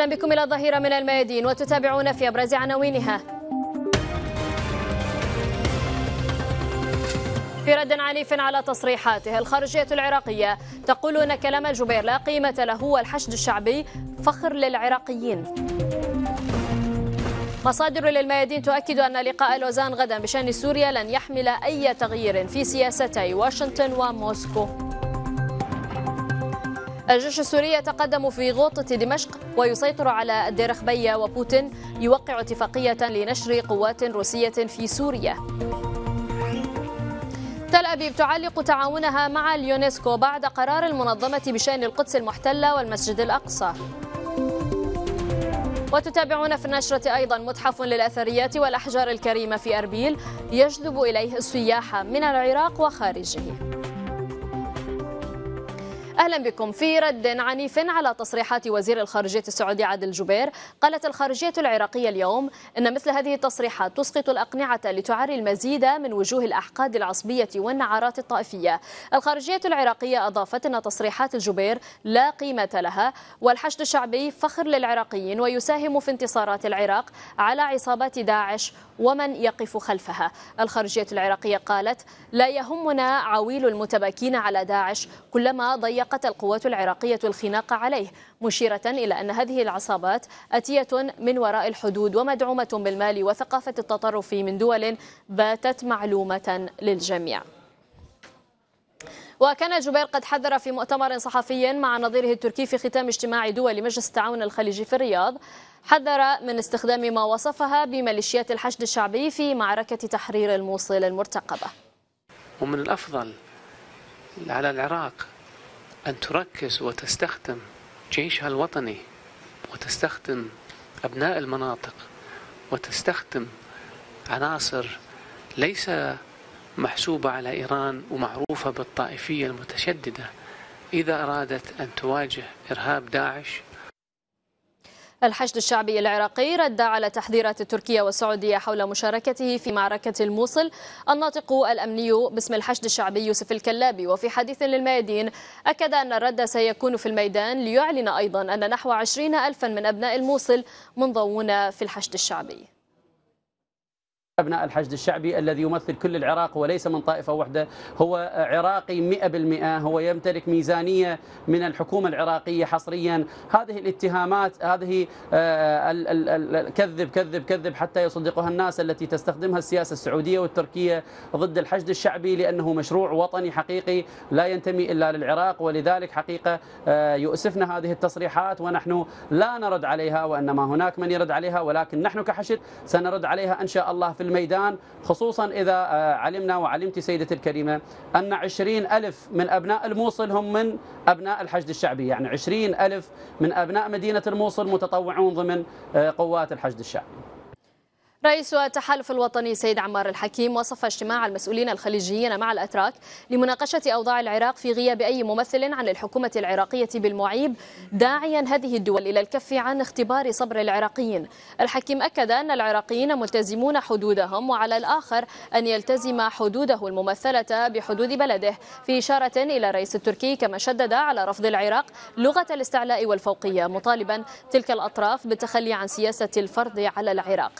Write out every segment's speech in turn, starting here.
أهلا بكم إلى ظهيرة من الميادين وتتابعون في أبرز عناوينها في رد عنيف على تصريحاته الخارجية العراقية تقول أن كلام الجبير لا قيمة له والحشد الشعبي فخر للعراقيين مصادر للميادين تؤكد أن لقاء لوزان غدا بشأن سوريا لن يحمل أي تغيير في سياستي واشنطن وموسكو الجيش السوري يتقدم في غوطة دمشق ويسيطر على الديرخبية وبوتين يوقع اتفاقية لنشر قوات روسية في سوريا تل أبيب تعلق تعاونها مع اليونسكو بعد قرار المنظمة بشأن القدس المحتلة والمسجد الأقصى وتتابعون في النشرة أيضا متحف للأثريات والأحجار الكريمة في أربيل يجذب إليه السياح من العراق وخارجه أهلا بكم في رد عنيف على تصريحات وزير الخارجية السعودي عادل جبير قالت الخارجية العراقية اليوم أن مثل هذه التصريحات تسقط الأقنعة لتعري المزيد من وجوه الأحقاد العصبية والنعرات الطائفية الخارجية العراقية أضافت أن تصريحات الجبير لا قيمة لها والحشد الشعبي فخر للعراقيين ويساهم في انتصارات العراق على عصابات داعش ومن يقف خلفها الخارجية العراقية قالت لا يهمنا عويل المتباكين على داعش كلما ضيق أطلقت القوات العراقية الخناق عليه مشيرة إلى أن هذه العصابات أتية من وراء الحدود ومدعومة بالمال وثقافة التطرف من دول باتت معلومة للجميع وكان جبير قد حذر في مؤتمر صحفي مع نظيره التركي في ختام اجتماع دول مجلس التعاون الخليجي في الرياض حذر من استخدام ما وصفها بميليشيات الحشد الشعبي في معركة تحرير الموصل المرتقبة ومن الأفضل على العراق أن تركز وتستخدم جيشها الوطني وتستخدم أبناء المناطق وتستخدم عناصر ليس محسوبة على إيران ومعروفة بالطائفية المتشددة إذا أرادت أن تواجه إرهاب داعش الحشد الشعبي العراقي رد على تحذيرات تركيا والسعودية حول مشاركته في معركة الموصل الناطق الأمني باسم الحشد الشعبي يوسف الكلابي وفي حديث للميادين أكد أن الرد سيكون في الميدان ليعلن أيضا أن نحو عشرين ألفا من أبناء الموصل منضوون في الحشد الشعبي أبناء الحشد الشعبي الذي يمثل كل العراق وليس من طائفة واحدة هو عراقي مئة بالمئة هو يمتلك ميزانية من الحكومة العراقية حصريا هذه الاتهامات هذه آه، كذب كذب كذب حتى يصدقها الناس التي تستخدمها السياسة السعودية والتركية ضد الحشد الشعبي لأنه مشروع وطني حقيقي لا ينتمي إلا للعراق ولذلك حقيقة آه، يؤسفنا هذه التصريحات ونحن لا نرد عليها وإنما هناك من يرد عليها ولكن نحن كحشد سنرد عليها إن شاء الله في الميدان خصوصا إذا آه، علمنا وعلمت سيدة الكريمة أن عشرين ألف من أبناء الموصل هم من أبناء الحشد الشعبي يعني عشرين ألف من أبناء مدينة الموصل متطوعون ضمن آه، قوات الحشد الشعبي رئيس التحالف الوطني سيد عمار الحكيم وصف اجتماع المسؤولين الخليجيين مع الأتراك لمناقشة أوضاع العراق في غياب أي ممثل عن الحكومة العراقية بالمعيب داعيا هذه الدول إلى الكف عن اختبار صبر العراقيين الحكيم أكد أن العراقيين ملتزمون حدودهم وعلى الآخر أن يلتزم حدوده الممثلة بحدود بلده في إشارة إلى الرئيس التركي كما شدد على رفض العراق لغة الاستعلاء والفوقية مطالبا تلك الأطراف بالتخلي عن سياسة الفرض على العراق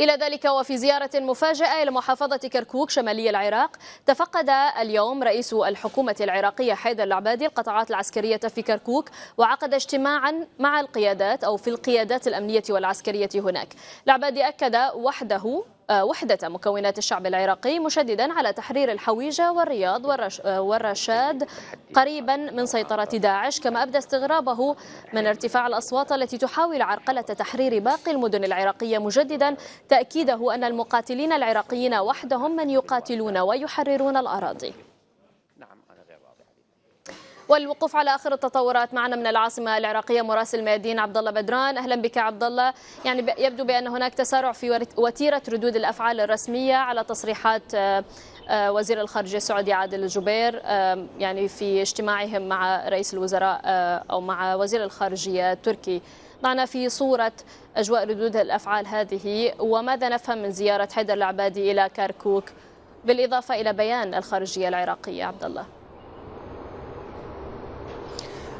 إلى ذلك وفي زيارة مفاجئة إلى محافظة كركوك شمالي العراق تفقد اليوم رئيس الحكومة العراقية حيدر العبادي القطاعات العسكرية في كركوك وعقد اجتماعا مع القيادات أو في القيادات الأمنية والعسكرية هناك العبادي أكد وحده آه، وحدة مكونات الشعب العراقي مشددا على تحرير الحويجة والرياض آه، والرشاد قريبا من سيطرة داعش كما أبدى استغرابه من ارتفاع الأصوات التي تحاول عرقلة تحرير باقي المدن العراقية مجددا تأكيده أن المقاتلين العراقيين وحدهم من يقاتلون ويحررون الأراضي والوقوف على اخر التطورات معنا من العاصمه العراقيه مراسل ميادين عبد الله بدران اهلا بك عبد الله يعني يبدو بان هناك تسارع في وتيره ردود الافعال الرسميه على تصريحات آه، آه، وزير الخارجيه السعودي عادل الجبير يعني في اجتماعهم مع رئيس الوزراء آه، او مع وزير الخارجيه التركي معنا في صورة أجواء ردود الأفعال هذه وماذا نفهم من زيارة حيدر العبادي إلى كركوك بالإضافة إلى بيان الخارجية العراقية عبد الله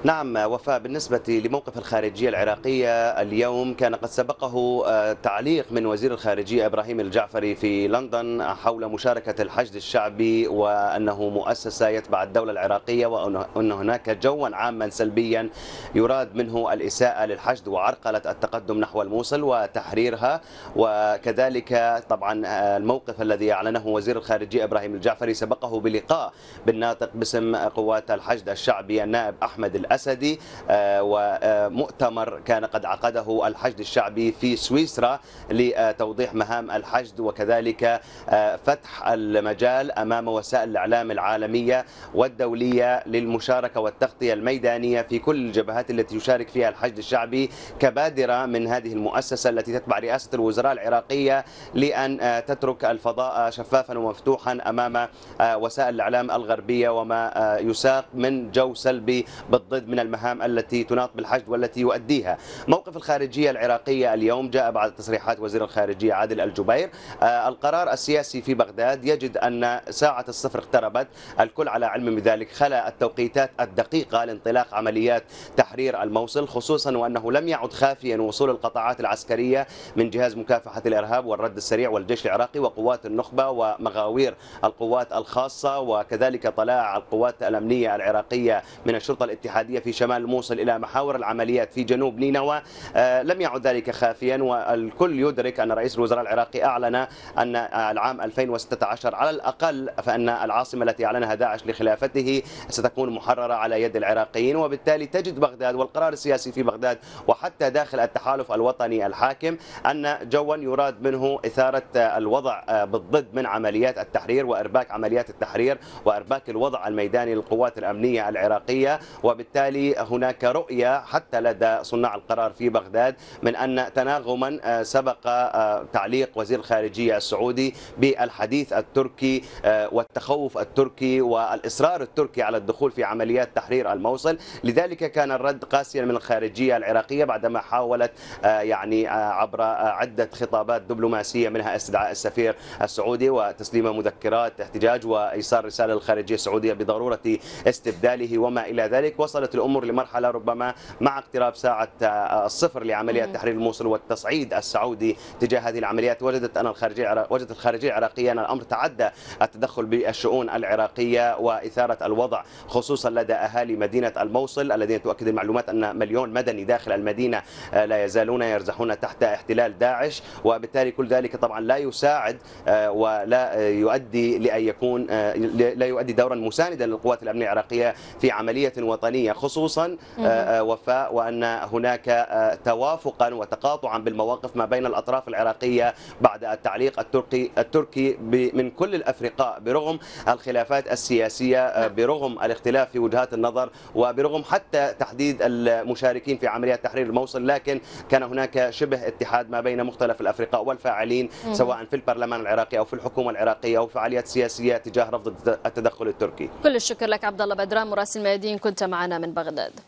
نعم وفاء بالنسبة لموقف الخارجية العراقية اليوم كان قد سبقه آه، تعليق من وزير الخارجية إبراهيم الجعفري في لندن حول مشاركة الحشد الشعبي وأنه مؤسسة يتبع الدولة العراقية وأن هناك جوا عاما سلبيا يراد منه الإساءة للحشد وعرقلة التقدم نحو الموصل وتحريرها وكذلك طبعا آه، الموقف الذي أعلنه وزير الخارجية إبراهيم الجعفري سبقه بلقاء بالناطق باسم قوات الحشد الشعبي النائب أحمد الأسدي آه، ومؤتمر كان قد عقده الحشد الشعبي في سويسرا لتوضيح مهام الحشد وكذلك آه، فتح المجال أمام وسائل الإعلام العالمية والدولية للمشاركة والتغطية الميدانية في كل الجبهات التي يشارك فيها الحشد الشعبي كبادرة من هذه المؤسسة التي تتبع رئاسة الوزراء العراقية لأن آه، تترك الفضاء شفافا ومفتوحا أمام وسائل الإعلام الغربية وما يساق من جو سلبي بالضد عدد من المهام التي تناط بالحشد والتي يؤديها موقف الخارجية العراقية اليوم جاء بعد تصريحات وزير الخارجية عادل الجبير آه، القرار السياسي في بغداد يجد أن ساعة الصفر اقتربت الكل على علم بذلك خلا التوقيتات الدقيقة لانطلاق عمليات تحرير الموصل خصوصا وأنه لم يعد خافيا وصول القطاعات العسكرية من جهاز مكافحة الإرهاب والرد السريع والجيش العراقي وقوات النخبة ومغاوير القوات الخاصة وكذلك طلاع القوات الأمنية العراقية من الشرطة الاتحادية العادية في شمال موصل إلى محاور العمليات في جنوب نينوى آه، لم يعد ذلك خافيا والكل يدرك أن رئيس الوزراء العراقي أعلن أن العام 2016 على الأقل فأن العاصمة التي أعلنها داعش لخلافته ستكون محررة على يد العراقيين وبالتالي تجد بغداد والقرار السياسي في بغداد وحتى داخل التحالف الوطني الحاكم أن جوا يراد منه إثارة الوضع بالضد من عمليات التحرير وإرباك عمليات التحرير وإرباك الوضع الميداني للقوات الأمنية العراقية وبالتالي وبالتالي هناك رؤية حتى لدى صناع القرار في بغداد من أن تناغما آه، سبق آه، تعليق وزير الخارجية السعودي بالحديث التركي آه، والتخوف التركي والإصرار التركي على الدخول في عمليات تحرير الموصل لذلك كان الرد قاسيا من الخارجية العراقية بعدما حاولت يعني عبر عدة خطابات دبلوماسية منها استدعاء السفير السعودي وتسليم مذكرات احتجاج وإيصال رسالة للخارجية السعودية بضرورة استبداله وما إلى ذلك وصلت وصلت الامور لمرحله ربما مع اقتراب ساعه آه، الصفر لعمليه تحرير الموصل والتصعيد السعودي تجاه هذه العمليات وجدت ان الخارجيه وجدت الخارجيه العراقيه ان الامر تعدى التدخل بالشؤون العراقيه واثاره الوضع خصوصا لدى اهالي مدينه الموصل الذين تؤكد المعلومات ان مليون مدني داخل المدينه آه، لا يزالون يرزحون تحت احتلال داعش وبالتالي كل ذلك طبعا لا يساعد آه، ولا يؤدي لان يكون لا يؤدي دورا مساندا للقوات الامنيه العراقيه في عمليه وطنيه خصوصا آه، آه، وفاء وأن هناك آه، توافقا وتقاطعا بالمواقف ما بين الأطراف العراقية بعد التعليق التركي التركي من كل الأفرقاء برغم الخلافات السياسية نعم. برغم الاختلاف في وجهات النظر وبرغم حتى تحديد المشاركين في عمليات تحرير الموصل لكن كان هناك شبه اتحاد ما بين مختلف الأفرقاء والفاعلين سواء في البرلمان العراقي أو في الحكومة العراقية أو فعاليات سياسية تجاه رفض التدخل التركي كل الشكر لك عبد الله بدران مراسل ميادين كنت معنا من من بغداد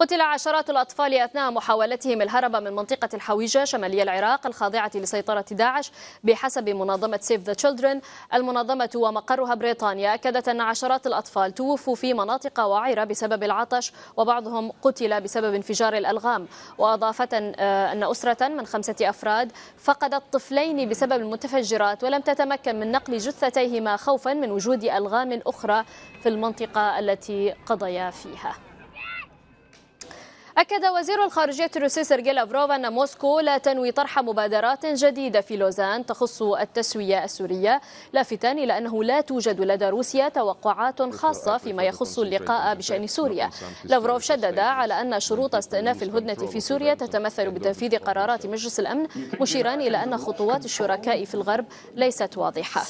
قتل عشرات الأطفال أثناء محاولتهم الهرب من منطقة الحويجة شمالي العراق الخاضعة لسيطرة داعش بحسب منظمة سيف ذا تشيلدرن المنظمة ومقرها بريطانيا أكدت أن عشرات الأطفال توفوا في مناطق وعرة بسبب العطش وبعضهم قتل بسبب انفجار الألغام وأضافت آه، أن أسرة من خمسة أفراد فقدت طفلين بسبب المتفجرات ولم تتمكن من نقل جثتيهما خوفا من وجود ألغام أخرى في المنطقة التي قضيا فيها أكد وزير الخارجية الروسي سيرجي لافروف أن موسكو لا تنوي طرح مبادرات جديدة في لوزان تخص التسوية السورية لافتا إلى أنه لا توجد لدى روسيا توقعات خاصة فيما يخص اللقاء بشأن سوريا لافروف شدد على أن شروط استئناف الهدنة في سوريا تتمثل بتنفيذ قرارات مجلس الأمن مشيرا إلى أن خطوات الشركاء في الغرب ليست واضحة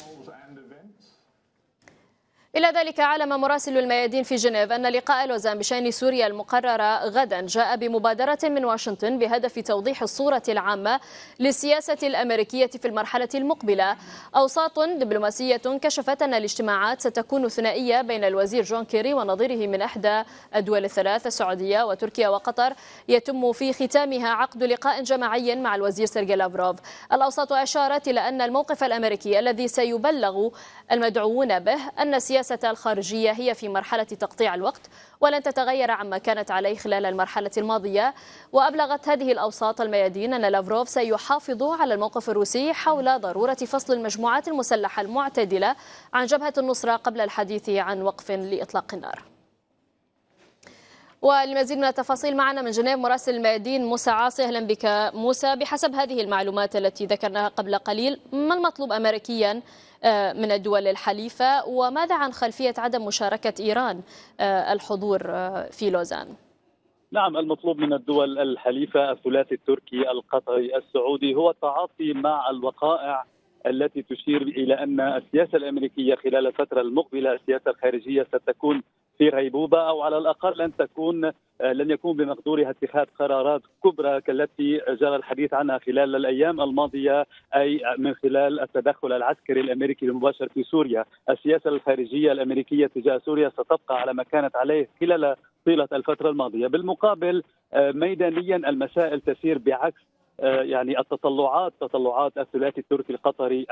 إلى ذلك علم مراسل الميادين في جنيف أن لقاء الوزان بشأن سوريا المقرر غدا جاء بمبادرة من واشنطن بهدف توضيح الصورة العامة للسياسة الأمريكية في المرحلة المقبلة أوساط دبلوماسية كشفت أن الاجتماعات ستكون ثنائية بين الوزير جون كيري ونظيره من إحدى الدول الثلاث السعودية وتركيا وقطر يتم في ختامها عقد لقاء جماعي مع الوزير سيرجي لافروف الأوساط أشارت إلى أن الموقف الأمريكي الذي سيبلغ المدعوون به أن سياسة السياسة الخارجية هي في مرحلة تقطيع الوقت ولن تتغير عما كانت عليه خلال المرحلة الماضية وأبلغت هذه الأوساط الميادين أن لافروف سيحافظ على الموقف الروسي حول ضرورة فصل المجموعات المسلحة المعتدلة عن جبهة النصرة قبل الحديث عن وقف لإطلاق النار ولمزيد من التفاصيل معنا من جنيف مراسل الميادين موسى عاصي اهلا بك موسى بحسب هذه المعلومات التي ذكرناها قبل قليل ما المطلوب امريكيا آه، من الدول الحليفه وماذا عن خلفيه عدم مشاركه ايران آه، الحضور آه، في لوزان؟ نعم المطلوب من الدول الحليفه الثلاثي التركي القطري السعودي هو التعاطي مع الوقائع التي تشير الى ان السياسه الامريكيه خلال الفتره المقبله السياسه الخارجيه ستكون في غيبوبه او على الاقل لن تكون آه، لن يكون بمقدورها اتخاذ قرارات كبرى كالتي جرى الحديث عنها خلال الايام الماضيه اي من خلال التدخل العسكري الامريكي المباشر في سوريا، السياسه الخارجيه الامريكيه تجاه سوريا ستبقى على ما كانت عليه خلال طيله الفتره الماضيه، بالمقابل آه، ميدانيا المسائل تسير بعكس آه، يعني التطلعات تطلعات الثلاثي التركي القطري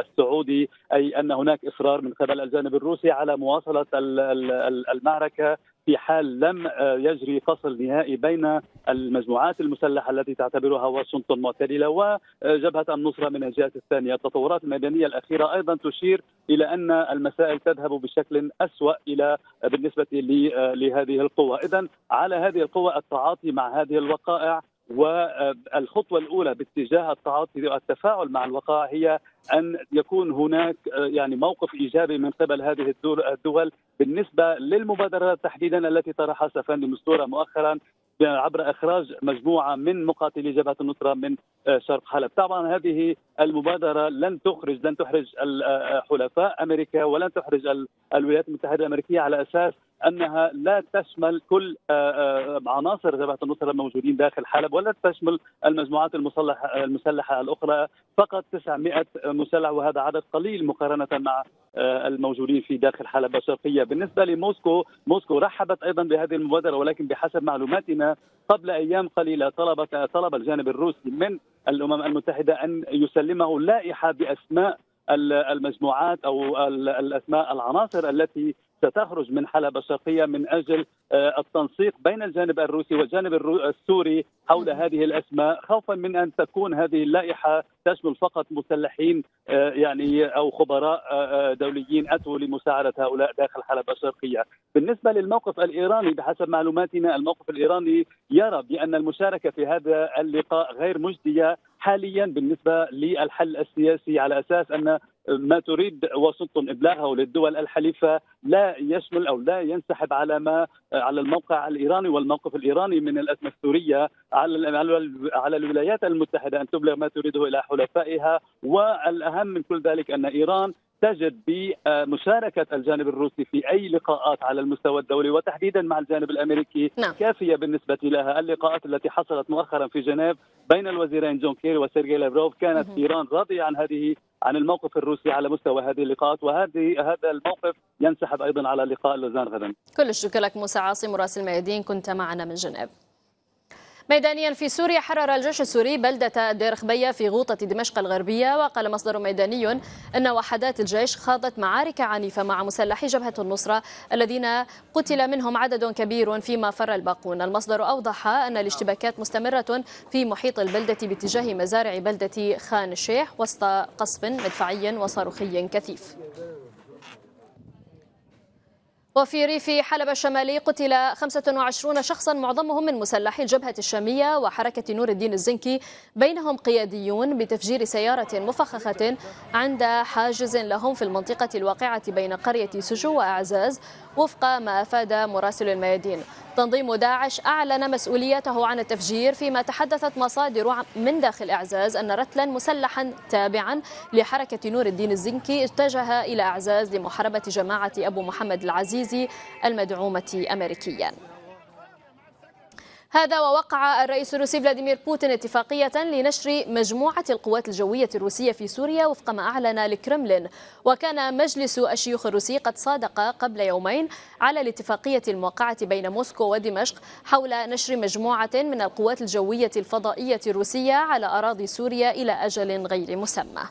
السعودي اي ان هناك اصرار من قبل الجانب الروسي على مواصله المعركه في حال لم آه، يجري فصل نهائي بين المجموعات المسلحه التي تعتبرها واشنطن معتدله وجبهه النصره من الجهه الثانيه، التطورات الميدانيه الاخيره ايضا تشير الى ان المسائل تذهب بشكل اسوا الى بالنسبه آه، لهذه القوه، اذا على هذه القوه التعاطي مع هذه الوقائع والخطوة الأولى باتجاه التعاطي والتفاعل مع الوقائع هي أن يكون هناك آه، يعني موقف إيجابي من قبل هذه الدول بالنسبة للمبادرات تحديدا التي طرحها سفندي مستورة مؤخرا عبر اخراج مجموعه من مقاتلي جبهه النصره من آه، شرق حلب، طبعا هذه المبادره لن تخرج لن تحرج آه، حلفاء امريكا ولن تحرج الولايات المتحده الامريكيه على اساس انها لا تشمل كل آه، آه، عناصر جبهه النصره الموجودين داخل حلب ولا تشمل المجموعات المسلحه المسلحه الاخرى فقط 900 مسلح وهذا عدد قليل مقارنه مع آه، الموجودين في داخل حلب الشرقيه، بالنسبه لموسكو، موسكو رحبت ايضا بهذه المبادره ولكن بحسب معلوماتنا قبل ايام قليله طلبت طلب الجانب الروسي من الامم المتحده ان يسلمه لائحه باسماء المجموعات او الاسماء العناصر التي ستخرج من حلب الشرقية من أجل آه، التنسيق بين الجانب الروسي والجانب السوري حول هذه الأسماء خوفا من أن تكون هذه اللائحة تشمل فقط مسلحين آه، يعني أو خبراء آه، دوليين أتوا لمساعدة هؤلاء داخل حلب الشرقية بالنسبة للموقف الإيراني بحسب معلوماتنا الموقف الإيراني يرى بأن المشاركة في هذا اللقاء غير مجدية حاليا بالنسبة للحل السياسي على أساس أن ما تريد واشنطن ابلاغه للدول الحليفه لا يشمل او لا ينسحب على ما على الموقع الايراني والموقف الايراني من الازمه السوريه على على الولايات المتحده ان تبلغ ما تريده الى حلفائها والاهم من كل ذلك ان ايران تجد بمشاركة الجانب الروسي في أي لقاءات على المستوى الدولي وتحديدا مع الجانب الأمريكي نعم. كافية بالنسبة لها اللقاءات التي حصلت مؤخرا في جنيف بين الوزيرين جون كيري وسيرجي لافروف كانت مه. إيران راضية عن هذه عن الموقف الروسي على مستوى هذه اللقاءات وهذه هذا الموقف ينسحب ايضا على لقاء لوزان غدا. كل الشكر لك موسى عاصم مراسل ميادين كنت معنا من جنيف. ميدانيا في سوريا حرر الجيش السوري بلدة دير خبية في غوطة دمشق الغربية وقال مصدر ميداني أن وحدات الجيش خاضت معارك عنيفة مع مسلحي جبهة النصرة الذين قتل منهم عدد كبير فيما فر الباقون المصدر أوضح أن الاشتباكات مستمرة في محيط البلدة باتجاه مزارع بلدة خان الشيح وسط قصف مدفعي وصاروخي كثيف وفي ريف حلب الشمالي قتل 25 شخصا معظمهم من مسلحي الجبهة الشامية وحركة نور الدين الزنكي بينهم قياديون بتفجير سيارة مفخخة عند حاجز لهم في المنطقة الواقعة بين قرية سجو وأعزاز وفق ما أفاد مراسل الميادين تنظيم داعش أعلن مسؤوليته عن التفجير فيما تحدثت مصادر من داخل إعزاز أن رتلا مسلحا تابعا لحركة نور الدين الزنكي اتجه إلى إعزاز لمحاربة جماعة أبو محمد العزيزي المدعومة أمريكيا هذا ووقع الرئيس الروسي فلاديمير بوتين اتفاقية لنشر مجموعة القوات الجوية الروسية في سوريا وفق ما أعلن الكرملين وكان مجلس الشيوخ الروسي قد صادق قبل يومين على الاتفاقية الموقعة بين موسكو ودمشق حول نشر مجموعة من القوات الجوية الفضائية الروسية على أراضي سوريا إلى أجل غير مسمى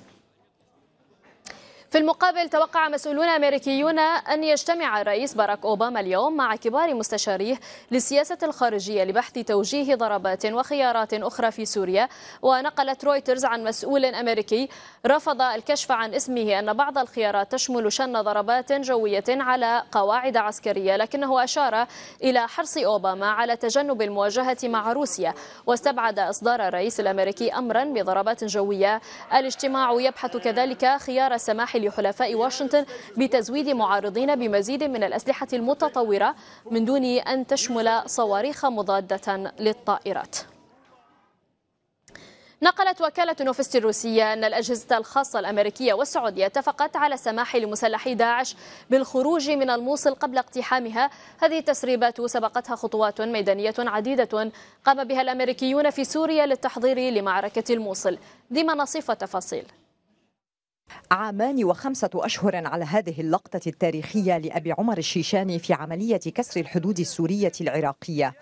في المقابل توقع مسؤولون أمريكيون أن يجتمع الرئيس باراك أوباما اليوم مع كبار مستشاريه للسياسة الخارجية لبحث توجيه ضربات وخيارات أخرى في سوريا ونقلت رويترز عن مسؤول أمريكي رفض الكشف عن اسمه أن بعض الخيارات تشمل شن ضربات جوية على قواعد عسكرية لكنه أشار إلى حرص أوباما على تجنب المواجهة مع روسيا واستبعد إصدار الرئيس الأمريكي أمرا بضربات جوية الاجتماع يبحث كذلك خيار السماح لحلفاء واشنطن بتزويد معارضين بمزيد من الأسلحة المتطورة من دون أن تشمل صواريخ مضادة للطائرات نقلت وكالة نوفست الروسية أن الأجهزة الخاصة الأمريكية والسعودية اتفقت على السماح لمسلحي داعش بالخروج من الموصل قبل اقتحامها هذه التسريبات سبقتها خطوات ميدانية عديدة قام بها الأمريكيون في سوريا للتحضير لمعركة الموصل ديما نصيف تفاصيل عامان وخمسة أشهر على هذه اللقطة التاريخية لأبي عمر الشيشاني في عملية كسر الحدود السورية العراقية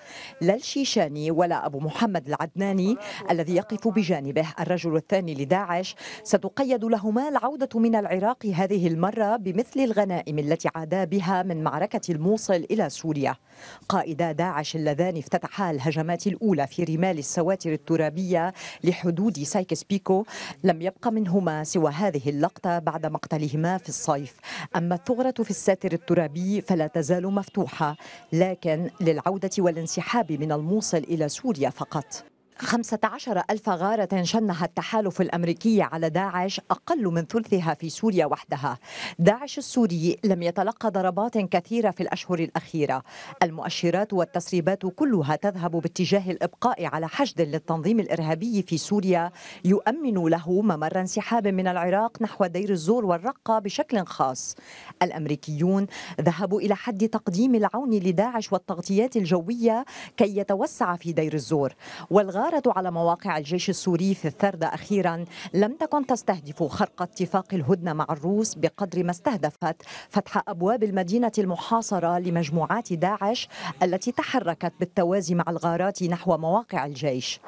لا الشيشاني ولا أبو محمد العدناني الذي يقف بجانبه الرجل الثاني لداعش ستقيد لهما العودة من العراق هذه المرة بمثل الغنائم التي عادا بها من معركة الموصل إلى سوريا قائدا داعش اللذان افتتحا الهجمات الأولى في رمال السواتر الترابية لحدود سايكس بيكو لم يبق منهما سوى هذه اللقطة بعد مقتلهما في الصيف أما الثغرة في الساتر الترابي فلا تزال مفتوحة لكن للعودة والانسحاب من الموصل إلى سوريا فقط 15 ألف غارة شنها التحالف الأمريكي على داعش أقل من ثلثها في سوريا وحدها داعش السوري لم يتلقى ضربات كثيرة في الأشهر الأخيرة المؤشرات والتسريبات كلها تذهب باتجاه الإبقاء على حشد للتنظيم الإرهابي في سوريا يؤمن له ممر انسحاب من العراق نحو دير الزور والرقة بشكل خاص الأمريكيون ذهبوا إلى حد تقديم العون لداعش والتغطيات الجوية كي يتوسع في دير الزور والغارة الطائرة على مواقع الجيش السوري في الثردة أخيرا لم تكن تستهدف خرق اتفاق الهدنة مع الروس بقدر ما استهدفت فتح أبواب المدينة المحاصرة لمجموعات داعش التي تحركت بالتوازي مع الغارات نحو مواقع الجيش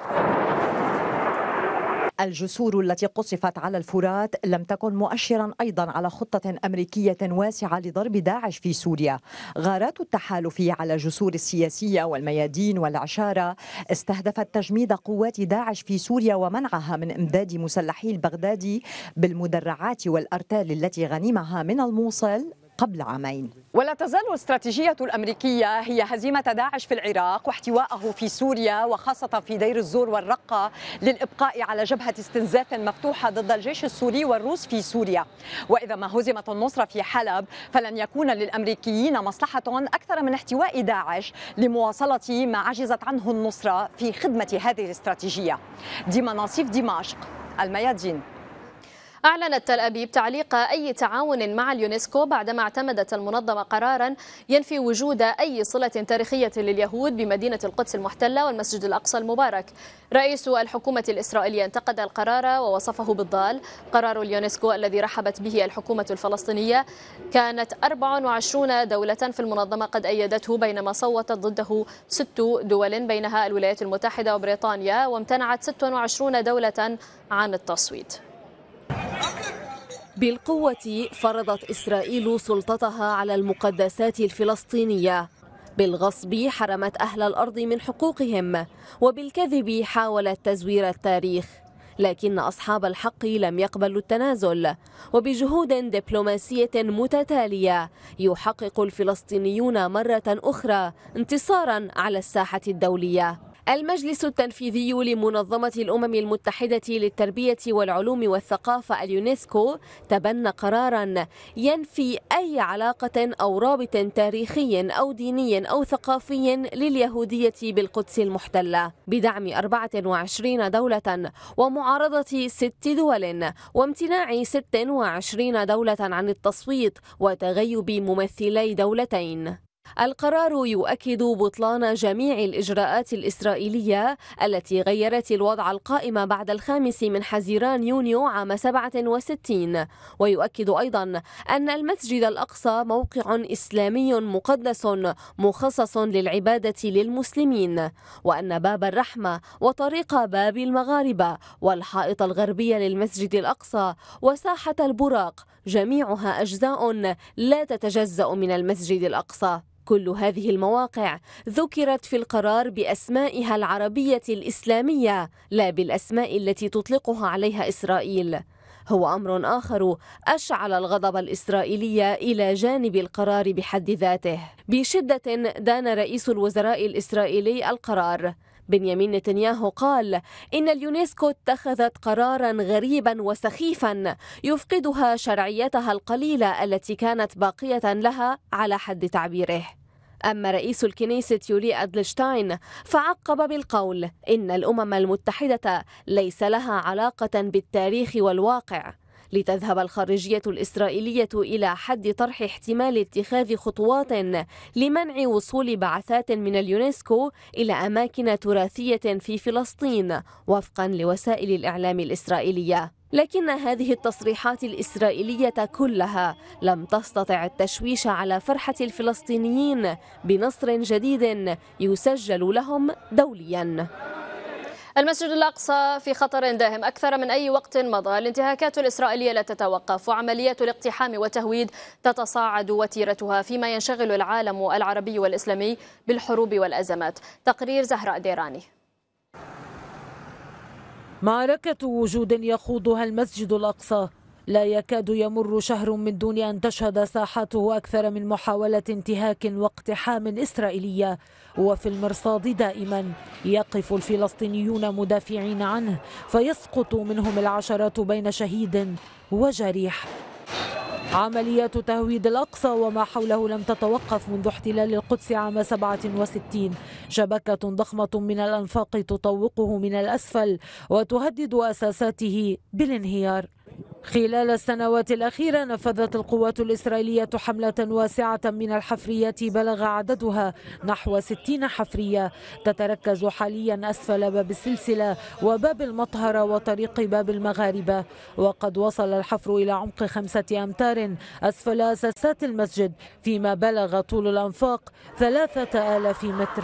الجسور التي قصفت على الفرات لم تكن مؤشرا أيضا على خطة أمريكية واسعة لضرب داعش في سوريا غارات التحالف على الجسور السياسية والميادين والعشارة استهدفت تجميد قوات داعش في سوريا ومنعها من إمداد مسلحي البغدادي بالمدرعات والأرتال التي غنمها من الموصل قبل عامين ولا تزال الاستراتيجية الأمريكية هي هزيمة داعش في العراق واحتوائه في سوريا وخاصة في دير الزور والرقة للإبقاء على جبهة استنزاف مفتوحة ضد الجيش السوري والروس في سوريا وإذا ما هزمت النصرة في حلب فلن يكون للأمريكيين مصلحة أكثر من احتواء داعش لمواصلة ما عجزت عنه النصرة في خدمة هذه الاستراتيجية ديما ناصيف دمشق الميادين أعلنت تل أبيب تعليق أي تعاون مع اليونسكو بعدما اعتمدت المنظمة قرارا ينفي وجود أي صلة تاريخية لليهود بمدينة القدس المحتلة والمسجد الأقصى المبارك رئيس الحكومة الإسرائيلية انتقد القرار ووصفه بالضال قرار اليونسكو الذي رحبت به الحكومة الفلسطينية كانت 24 دولة في المنظمة قد أيدته بينما صوتت ضده ست دول بينها الولايات المتحدة وبريطانيا وامتنعت 26 دولة عن التصويت بالقوة فرضت إسرائيل سلطتها على المقدسات الفلسطينية بالغصب حرمت أهل الأرض من حقوقهم وبالكذب حاولت تزوير التاريخ لكن أصحاب الحق لم يقبلوا التنازل وبجهود دبلوماسية متتالية يحقق الفلسطينيون مرة أخرى انتصارا على الساحة الدولية المجلس التنفيذي لمنظمة الأمم المتحدة للتربية والعلوم والثقافة اليونسكو تبنى قرارا ينفي أي علاقة أو رابط تاريخي أو ديني أو ثقافي لليهودية بالقدس المحتلة بدعم 24 دولة ومعارضة 6 دول وامتناع 26 دولة عن التصويت وتغيب ممثلي دولتين القرار يؤكد بطلان جميع الإجراءات الإسرائيلية التي غيرت الوضع القائم بعد الخامس من حزيران يونيو عام 67 ويؤكد أيضا أن المسجد الأقصى موقع إسلامي مقدس مخصص للعبادة للمسلمين وأن باب الرحمة وطريق باب المغاربة والحائط الغربي للمسجد الأقصى وساحة البراق جميعها أجزاء لا تتجزأ من المسجد الأقصى كل هذه المواقع ذكرت في القرار بأسمائها العربية الإسلامية لا بالأسماء التي تطلقها عليها إسرائيل هو أمر آخر أشعل الغضب الإسرائيلي إلى جانب القرار بحد ذاته بشدة دان رئيس الوزراء الإسرائيلي القرار بنيامين نتنياهو قال إن اليونسكو اتخذت قرارا غريبا وسخيفا يفقدها شرعيتها القليلة التي كانت باقية لها على حد تعبيره أما رئيس الكنيسة يولي أدلشتاين فعقب بالقول إن الأمم المتحدة ليس لها علاقة بالتاريخ والواقع لتذهب الخارجية الإسرائيلية إلى حد طرح احتمال اتخاذ خطوات لمنع وصول بعثات من اليونسكو إلى أماكن تراثية في فلسطين وفقا لوسائل الإعلام الإسرائيلية لكن هذه التصريحات الإسرائيلية كلها لم تستطع التشويش على فرحة الفلسطينيين بنصر جديد يسجل لهم دولياً المسجد الأقصى في خطر داهم أكثر من أي وقت مضى الانتهاكات الإسرائيلية لا تتوقف وعمليات الاقتحام والتهويد تتصاعد وتيرتها فيما ينشغل العالم العربي والإسلامي بالحروب والأزمات تقرير زهراء ديراني معركة وجود يخوضها المسجد الأقصى لا يكاد يمر شهر من دون أن تشهد ساحاته أكثر من محاولة انتهاك واقتحام إسرائيلية وفي المرصاد دائما يقف الفلسطينيون مدافعين عنه فيسقط منهم العشرات بين شهيد وجريح عمليات تهويد الأقصى وما حوله لم تتوقف منذ احتلال القدس عام 67 شبكة ضخمة من الأنفاق تطوقه من الأسفل وتهدد أساساته بالانهيار خلال السنوات الأخيرة نفذت القوات الإسرائيلية حملة واسعة من الحفريات بلغ عددها نحو 60 حفرية تتركز حاليا أسفل باب السلسلة وباب المطهرة وطريق باب المغاربة وقد وصل الحفر إلى عمق خمسة أمتار أسفل أساسات المسجد فيما بلغ طول الأنفاق ثلاثة آلاف متر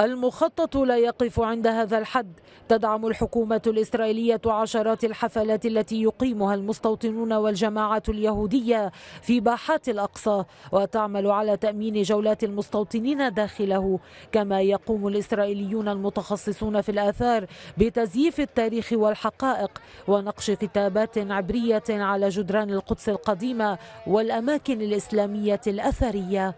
المخطط لا يقف عند هذا الحد تدعم الحكومة الإسرائيلية عشرات الحفلات التي يقيمها المستوطنون والجماعات اليهودية في باحات الأقصى وتعمل على تأمين جولات المستوطنين داخله كما يقوم الإسرائيليون المتخصصون في الآثار بتزييف التاريخ والحقائق ونقش كتابات عبرية على جدران القدس القديمة والأماكن الإسلامية الأثرية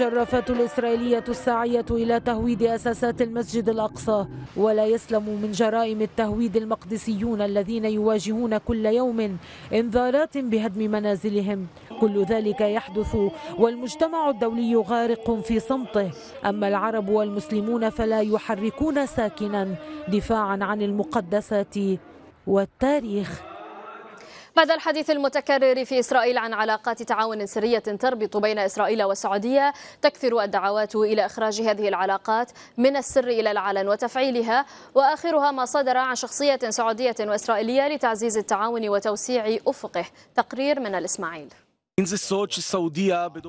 الجرافات الإسرائيلية الساعية إلى تهويد أساسات المسجد الأقصى ولا يسلم من جرائم التهويد المقدسيون الذين يواجهون كل يوم إنذارات بهدم منازلهم كل ذلك يحدث والمجتمع الدولي غارق في صمته أما العرب والمسلمون فلا يحركون ساكنا دفاعا عن المقدسات والتاريخ بعد الحديث المتكرر في إسرائيل عن علاقات تعاون سرية تربط بين إسرائيل والسعودية تكثر الدعوات إلى إخراج هذه العلاقات من السر إلى العلن وتفعيلها وآخرها ما صدر عن شخصية سعودية وإسرائيلية لتعزيز التعاون وتوسيع أفقه تقرير من الإسماعيل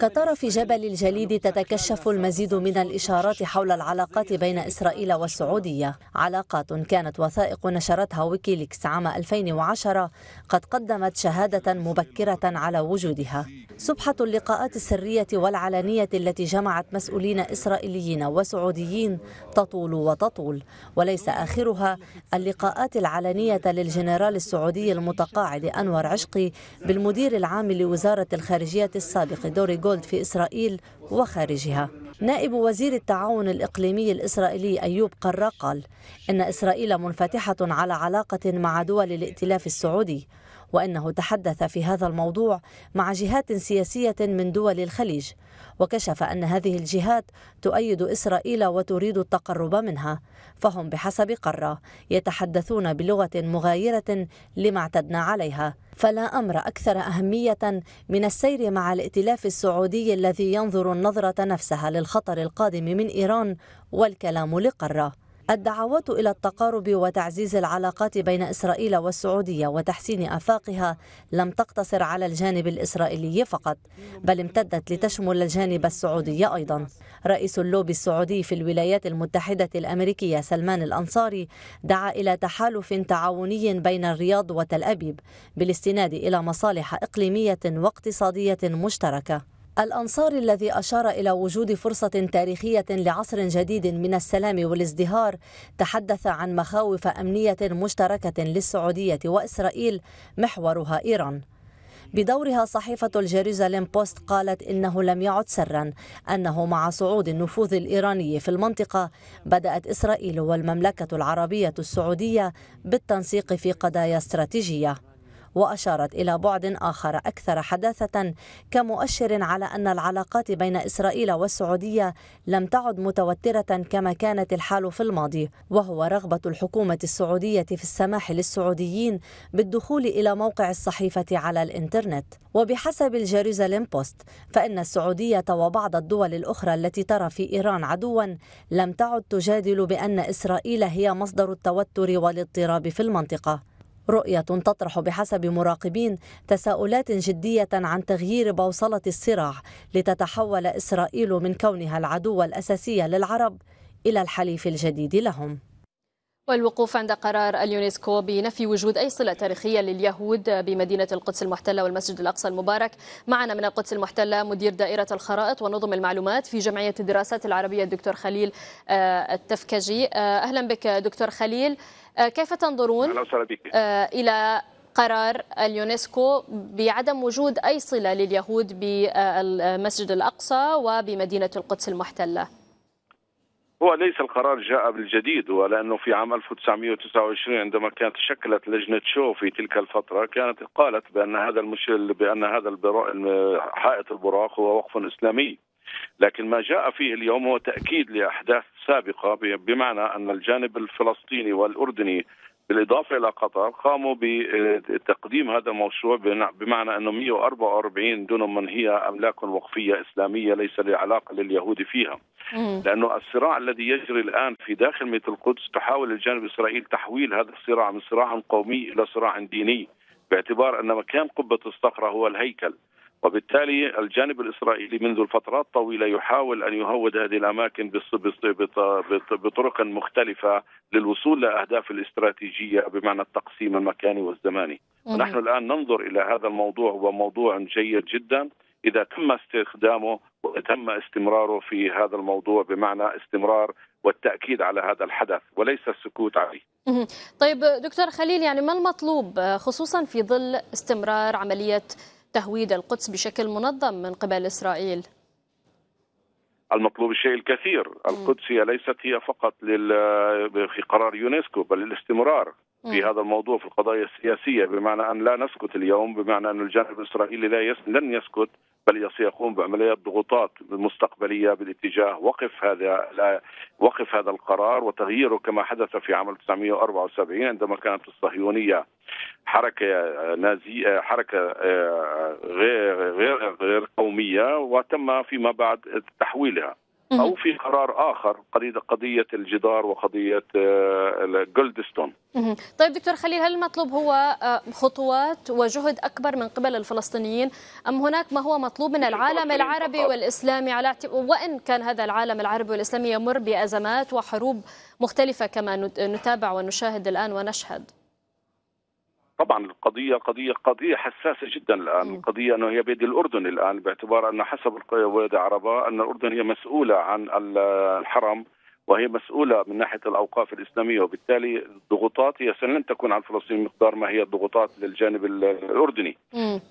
كطرف جبل الجليد تتكشف المزيد من الإشارات حول العلاقات بين إسرائيل والسعودية علاقات كانت وثائق نشرتها ويكيليكس عام 2010 قد قدمت شهادة مبكرة على وجودها سبحة اللقاءات السرية والعلنية التي جمعت مسؤولين إسرائيليين وسعوديين تطول وتطول وليس آخرها اللقاءات العلنية للجنرال السعودي المتقاعد أنور عشقي بالمدير العام لوزارة الخارجية السابق دوري جولد في إسرائيل وخارجها نائب وزير التعاون الإقليمي الإسرائيلي أيوب قال إن إسرائيل منفتحة على علاقة مع دول الائتلاف السعودي وإنه تحدث في هذا الموضوع مع جهات سياسية من دول الخليج وكشف أن هذه الجهات تؤيد إسرائيل وتريد التقرب منها فهم بحسب قرة يتحدثون بلغة مغايرة لما اعتدنا عليها فلا أمر أكثر أهمية من السير مع الائتلاف السعودي الذي ينظر النظرة نفسها للخطر القادم من إيران والكلام لقرة الدعوات إلى التقارب وتعزيز العلاقات بين إسرائيل والسعودية وتحسين آفاقها لم تقتصر على الجانب الإسرائيلي فقط بل امتدت لتشمل الجانب السعودي أيضا رئيس اللوبي السعودي في الولايات المتحدة الأمريكية سلمان الأنصاري دعا إلى تحالف تعاوني بين الرياض وتل أبيب بالاستناد إلى مصالح إقليمية واقتصادية مشتركة الأنصاري الذي أشار إلى وجود فرصة تاريخية لعصر جديد من السلام والازدهار تحدث عن مخاوف أمنية مشتركة للسعودية وإسرائيل محورها إيران بدورها صحيفة الجيروزاليم بوست قالت إنه لم يعد سرا أنه مع صعود النفوذ الإيراني في المنطقة بدأت إسرائيل والمملكة العربية السعودية بالتنسيق في قضايا استراتيجية وأشارت إلى بعد آخر أكثر حداثة كمؤشر على أن العلاقات بين إسرائيل والسعودية لم تعد متوترة كما كانت الحال في الماضي وهو رغبة الحكومة السعودية في السماح للسعوديين بالدخول إلى موقع الصحيفة على الإنترنت وبحسب الجيروزاليم بوست فإن السعودية وبعض الدول الأخرى التي ترى في إيران عدوا لم تعد تجادل بأن إسرائيل هي مصدر التوتر والاضطراب في المنطقة رؤية تطرح بحسب مراقبين تساؤلات جدية عن تغيير بوصلة الصراع لتتحول إسرائيل من كونها العدو الأساسي للعرب إلى الحليف الجديد لهم والوقوف عند قرار اليونسكو بنفي وجود أي صلة تاريخية لليهود بمدينة القدس المحتلة والمسجد الأقصى المبارك معنا من القدس المحتلة مدير دائرة الخرائط ونظم المعلومات في جمعية الدراسات العربية الدكتور خليل آه، التفكجي آه، أهلا بك دكتور خليل آه، كيف تنظرون إلى قرار اليونسكو بعدم وجود أي صلة لليهود بالمسجد الأقصى وبمدينة القدس المحتلة هو ليس القرار جاء بالجديد ولأنه في عام 1929 عندما كانت تشكلت لجنة شو في تلك الفترة كانت قالت بأن هذا المش بأن هذا حائط البراق هو وقف إسلامي لكن ما جاء فيه اليوم هو تأكيد لأحداث سابقة بمعنى أن الجانب الفلسطيني والأردني بالاضافه الى قطر قاموا بتقديم هذا المشروع بمعنى انه 144 دونم من هي املاك وقفيه اسلاميه ليس لها علاقه لليهود فيها لانه الصراع الذي يجري الان في داخل ميت القدس تحاول الجانب الاسرائيلي تحويل هذا الصراع من صراع قومي الى صراع ديني باعتبار ان مكان قبه الصخره هو الهيكل وبالتالي الجانب الاسرائيلي منذ الفترات طويله يحاول ان يهود هذه الاماكن بطرق مختلفه للوصول لاهداف الاستراتيجيه بمعنى التقسيم المكاني والزماني، ونحن الان ننظر الى هذا الموضوع هو موضوع جيد جدا اذا تم استخدامه وتم استمراره في هذا الموضوع بمعنى استمرار والتاكيد على هذا الحدث وليس السكوت عليه. طيب دكتور خليل يعني ما المطلوب خصوصا في ظل استمرار عمليه تهويد القدس بشكل منظم من قبل إسرائيل المطلوب الشيء الكثير القدس هي ليست هي فقط لل... في قرار يونسكو بل الاستمرار في هذا الموضوع في القضايا السياسية بمعنى أن لا نسكت اليوم بمعنى أن الجانب الإسرائيلي لا يس... لن يسكت بل سيقوم بعمليات ضغوطات مستقبليه بالاتجاه وقف هذا وقف هذا القرار وتغييره كما حدث في عام 1974 عندما كانت الصهيونيه حركه نازيه حركه آه، غير غير غير قوميه وتم فيما بعد تحويلها او في قرار اخر قضيه قضيه الجدار وقضيه آه، جولدستون طيب دكتور خليل هل المطلوب هو آه، خطوات وجهد اكبر من قبل الفلسطينيين ام هناك ما هو مطلوب من العالم العربي والاسلامي على وان كان هذا العالم العربي والاسلامي يمر بازمات وحروب مختلفه كما نتابع ونشاهد الان ونشهد طبعا القضيه قضيه قضيه حساسه جدا الان القضيه انه هي بيد الاردن الان باعتبار ان حسب القيادة العربه ان الاردن هي مسؤوله عن الحرم وهي مسؤوله من ناحيه الاوقاف الاسلاميه وبالتالي الضغوطات هي لن تكون عن فلسطين مقدار ما هي الضغوطات للجانب الاردني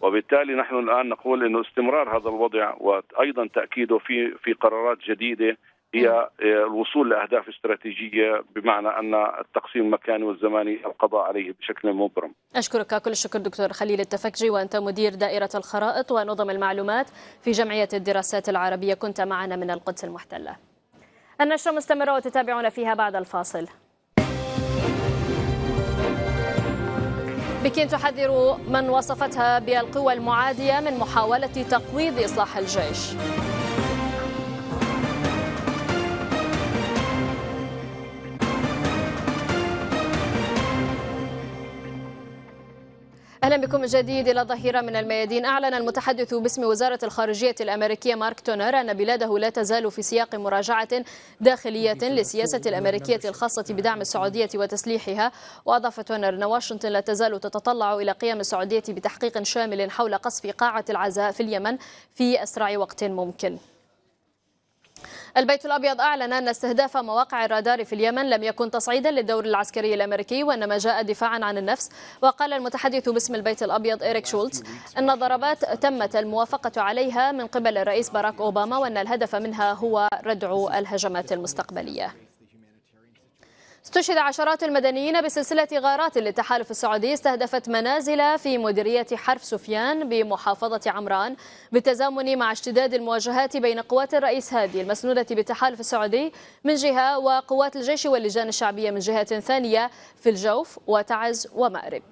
وبالتالي نحن الان نقول انه استمرار هذا الوضع وايضا تاكيده في في قرارات جديده هي الوصول لاهداف استراتيجيه بمعنى ان التقسيم المكاني والزماني القضاء عليه بشكل مبرم. اشكرك كل الشكر دكتور خليل التفكجي وانت مدير دائره الخرائط ونظم المعلومات في جمعيه الدراسات العربيه كنت معنا من القدس المحتله. النشره مستمره وتتابعون فيها بعد الفاصل. بكين تحذر من وصفتها بالقوى المعاديه من محاوله تقويض اصلاح الجيش. بكم من جديد إلى ظهيرة من الميادين أعلن المتحدث باسم وزارة الخارجية الأمريكية مارك تونر أن بلاده لا تزال في سياق مراجعة داخلية للسياسة الأمريكية الخاصة بدعم السعودية وتسليحها وأضاف تونر أن واشنطن لا تزال تتطلع إلى قيام السعودية بتحقيق شامل حول قصف قاعة العزاء في اليمن في أسرع وقت ممكن البيت الأبيض أعلن أن استهداف مواقع الرادار في اليمن لم يكن تصعيدا للدور العسكري الأمريكي وإنما جاء دفاعا عن النفس وقال المتحدث باسم البيت الأبيض إيريك شولتز أن الضربات تمت الموافقة عليها من قبل الرئيس باراك أوباما وأن الهدف منها هو ردع الهجمات المستقبلية استشهد عشرات المدنيين بسلسلة غارات للتحالف السعودي استهدفت منازل في مديرية حرف سفيان بمحافظة عمران بالتزامن مع اشتداد المواجهات بين قوات الرئيس هادي المسنودة بالتحالف السعودي من جهة وقوات الجيش واللجان الشعبية من جهة ثانية في الجوف وتعز ومأرب.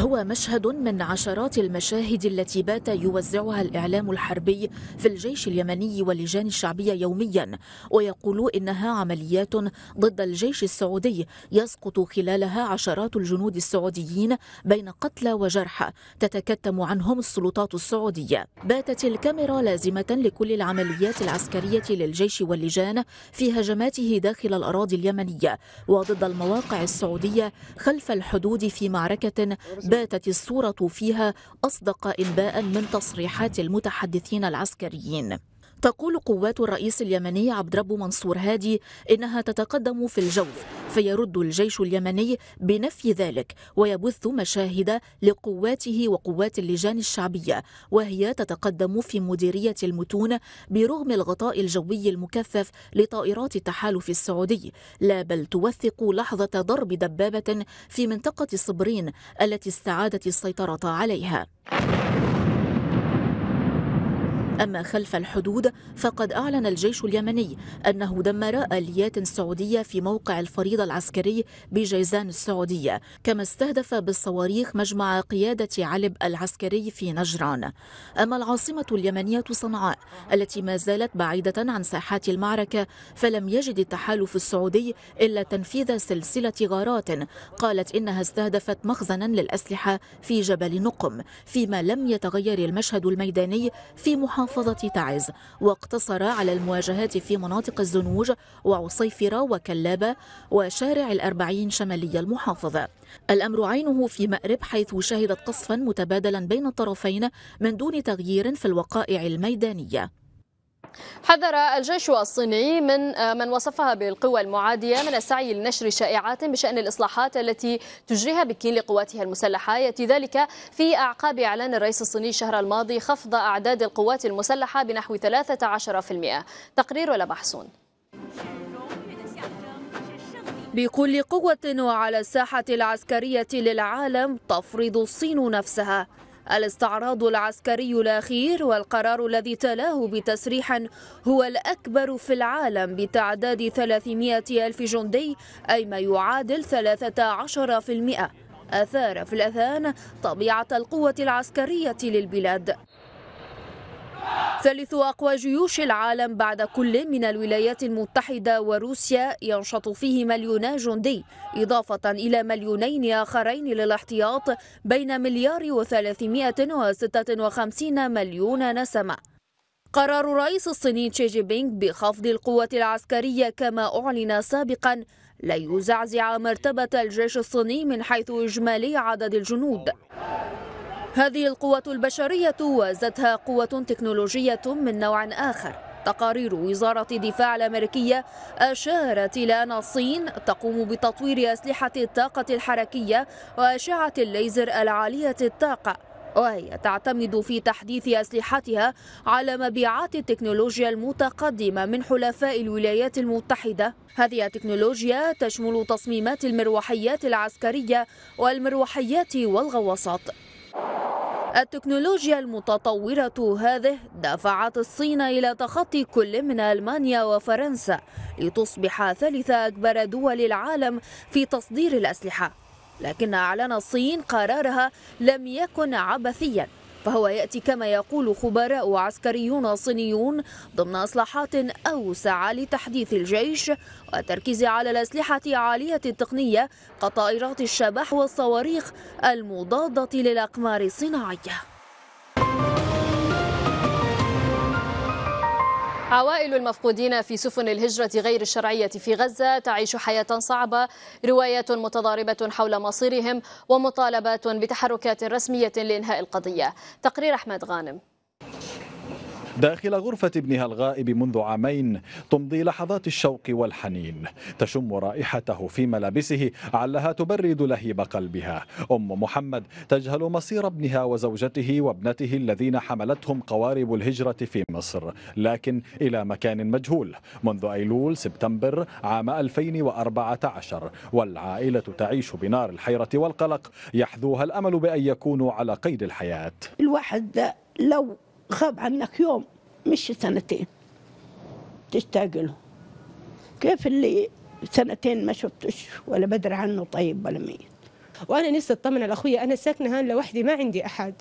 هو مشهد من عشرات المشاهد التي بات يوزعها الإعلام الحربي في الجيش اليمني واللجان الشعبية يوميا ويقول إنها عمليات ضد الجيش السعودي يسقط خلالها عشرات الجنود السعوديين بين قتلى وجرحى تتكتم عنهم السلطات السعودية باتت الكاميرا لازمة لكل العمليات العسكرية للجيش واللجان في هجماته داخل الأراضي اليمنية وضد المواقع السعودية خلف الحدود في معركة باتت الصورة فيها أصدق إنباء من تصريحات المتحدثين العسكريين تقول قوات الرئيس اليمني عبد رب منصور هادي إنها تتقدم في الجوف فيرد الجيش اليمني بنفي ذلك ويبث مشاهد لقواته وقوات اللجان الشعبية وهي تتقدم في مديرية المتون برغم الغطاء الجوي المكثف لطائرات التحالف السعودي لا بل توثق لحظة ضرب دبابة في منطقة صبرين التي استعادت السيطرة عليها أما خلف الحدود فقد أعلن الجيش اليمني أنه دمر آليات سعودية في موقع الفريضة العسكري بجيزان السعودية كما استهدف بالصواريخ مجمع قيادة علب العسكري في نجران أما العاصمة اليمنية صنعاء التي ما زالت بعيدة عن ساحات المعركة فلم يجد التحالف السعودي إلا تنفيذ سلسلة غارات قالت إنها استهدفت مخزنا للأسلحة في جبل نقم فيما لم يتغير المشهد الميداني في محافظة محافظة تعز واقتصر على المواجهات في مناطق الزنوج وعصيفرة وكلابة وشارع الأربعين شمالي المحافظة الأمر عينه في مأرب حيث شهدت قصفا متبادلا بين الطرفين من دون تغيير في الوقائع الميدانية حذر الجيش الصيني من من وصفها بالقوى المعادية من السعي لنشر شائعات بشأن الإصلاحات التي تجريها بكين لقواتها المسلحة يأتي ذلك في أعقاب إعلان الرئيس الصيني الشهر الماضي خفض أعداد القوات المسلحة بنحو 13% تقرير ولا بحسون بكل قوة وعلى الساحة العسكرية للعالم تفرض الصين نفسها الاستعراض العسكري الأخير والقرار الذي تلاه بتسريح هو الأكبر في العالم بتعداد 300 ألف جندي أي ما يعادل 13% أثار في الأذان طبيعة القوة العسكرية للبلاد ثالث أقوى جيوش العالم بعد كل من الولايات المتحدة وروسيا ينشط فيه مليونا جندي إضافة إلى مليونين آخرين للاحتياط بين مليار وثلاثمائة وستة وخمسين مليون نسمة قرار رئيس الصيني تشي جي بينغ بخفض القوة العسكرية كما أعلن سابقا لا يزعزع مرتبة الجيش الصيني من حيث إجمالي عدد الجنود هذه القوة البشرية وازتها قوة تكنولوجية من نوع آخر تقارير وزارة الدفاع الأمريكية أشارت إلى أن الصين تقوم بتطوير أسلحة الطاقة الحركية وأشعة الليزر العالية الطاقة وهي تعتمد في تحديث أسلحتها على مبيعات التكنولوجيا المتقدمة من حلفاء الولايات المتحدة هذه التكنولوجيا تشمل تصميمات المروحيات العسكرية والمروحيات والغواصات التكنولوجيا المتطورة هذه دفعت الصين إلى تخطي كل من ألمانيا وفرنسا لتصبح ثالث أكبر دول العالم في تصدير الأسلحة لكن أعلن الصين قرارها لم يكن عبثياً فهو يأتي كما يقول خبراء عسكريون صينيون ضمن إصلاحات أوسع لتحديث الجيش والتركيز على الأسلحة عالية التقنية كطائرات الشبح والصواريخ المضادة للأقمار الصناعية عوائل المفقودين في سفن الهجرة غير الشرعية في غزة تعيش حياة صعبة روايات متضاربة حول مصيرهم ومطالبات بتحركات رسمية لإنهاء القضية تقرير أحمد غانم داخل غرفة ابنها الغائب منذ عامين تمضي لحظات الشوق والحنين تشم رائحته في ملابسه علها تبرد لهيب قلبها أم محمد تجهل مصير ابنها وزوجته وابنته الذين حملتهم قوارب الهجرة في مصر لكن إلى مكان مجهول منذ أيلول سبتمبر عام 2014 والعائلة تعيش بنار الحيرة والقلق يحذوها الأمل بأن يكونوا على قيد الحياة الواحد لو غاب عنك يوم مش سنتين تشتاق له كيف اللي سنتين ما شفتش ولا بدري عنه طيب ولا ميت وانا نفسي اطمن على اخويا انا ساكنه هان لوحدي ما عندي احد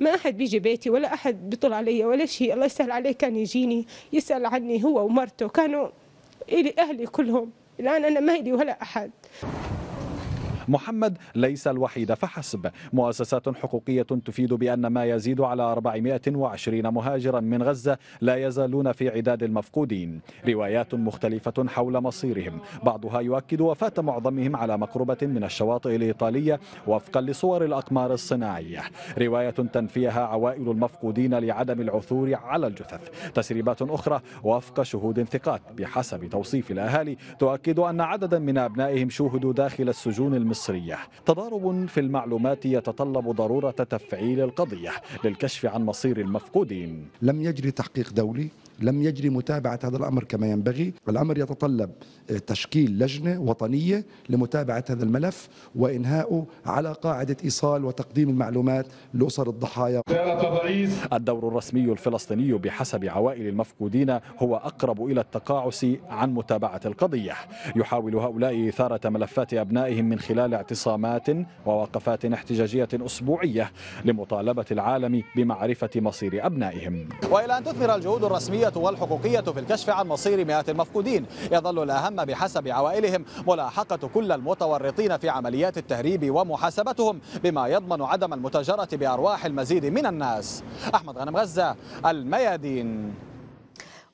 ما احد بيجي بيتي ولا احد بيطل علي ولا شيء الله يسهل عليه كان يجيني يسال عني هو ومرته كانوا الي اهلي كلهم الان انا ما لي ولا احد محمد ليس الوحيد فحسب مؤسسات حقوقية تفيد بأن ما يزيد على 420 مهاجرا من غزة لا يزالون في عداد المفقودين روايات مختلفة حول مصيرهم بعضها يؤكد وفاة معظمهم على مقربة من الشواطئ الإيطالية وفقا لصور الأقمار الصناعية رواية تنفيها عوائل المفقودين لعدم العثور على الجثث تسريبات أخرى وفق شهود ثقات بحسب توصيف الأهالي تؤكد أن عددا من أبنائهم شوهدوا داخل السجون المصرية المصرية تضارب في المعلومات يتطلب ضرورة تفعيل القضية للكشف عن مصير المفقودين لم يجري تحقيق دولي لم يجري متابعة هذا الأمر كما ينبغي الأمر يتطلب آه، تشكيل لجنة وطنية لمتابعة هذا الملف وإنهاؤه على قاعدة إيصال وتقديم المعلومات لأسر الضحايا الدور الرسمي الفلسطيني بحسب عوائل المفقودين هو أقرب إلى التقاعس عن متابعة القضية يحاول هؤلاء إثارة ملفات أبنائهم من خلال اعتصامات ووقفات احتجاجية أسبوعية لمطالبة العالم بمعرفة مصير أبنائهم وإلى أن تثمر الجهود الرسمية والحقوقية في الكشف عن مصير مئات المفقودين يظل الأهم بحسب عوائلهم ملاحقة كل المتورطين في عمليات التهريب ومحاسبتهم بما يضمن عدم المتاجرة بأرواح المزيد من الناس أحمد غنم غزة الميادين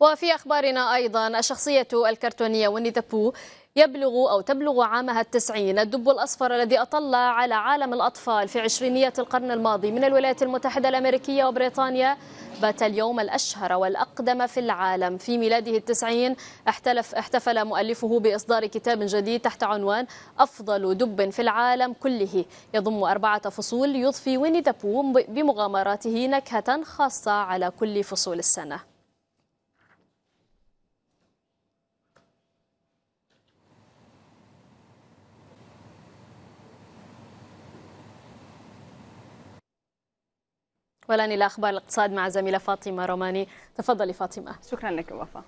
وفي أخبارنا أيضا الشخصية الكرتونية ويني بو يبلغ أو تبلغ عامها التسعين الدب الأصفر الذي أطل على عالم الأطفال في عشرينيات القرن الماضي من الولايات المتحدة الأمريكية وبريطانيا بات اليوم الأشهر والأقدم في العالم في ميلاده التسعين احتلف احتفل مؤلفه بإصدار كتاب جديد تحت عنوان أفضل دب في العالم كله يضم أربعة فصول يضفي ويني دابو بمغامراته نكهة خاصة على كل فصول السنة والآن إلى أخبار الاقتصاد مع زميلة فاطمة روماني تفضلي فاطمة شكرا لك وفاء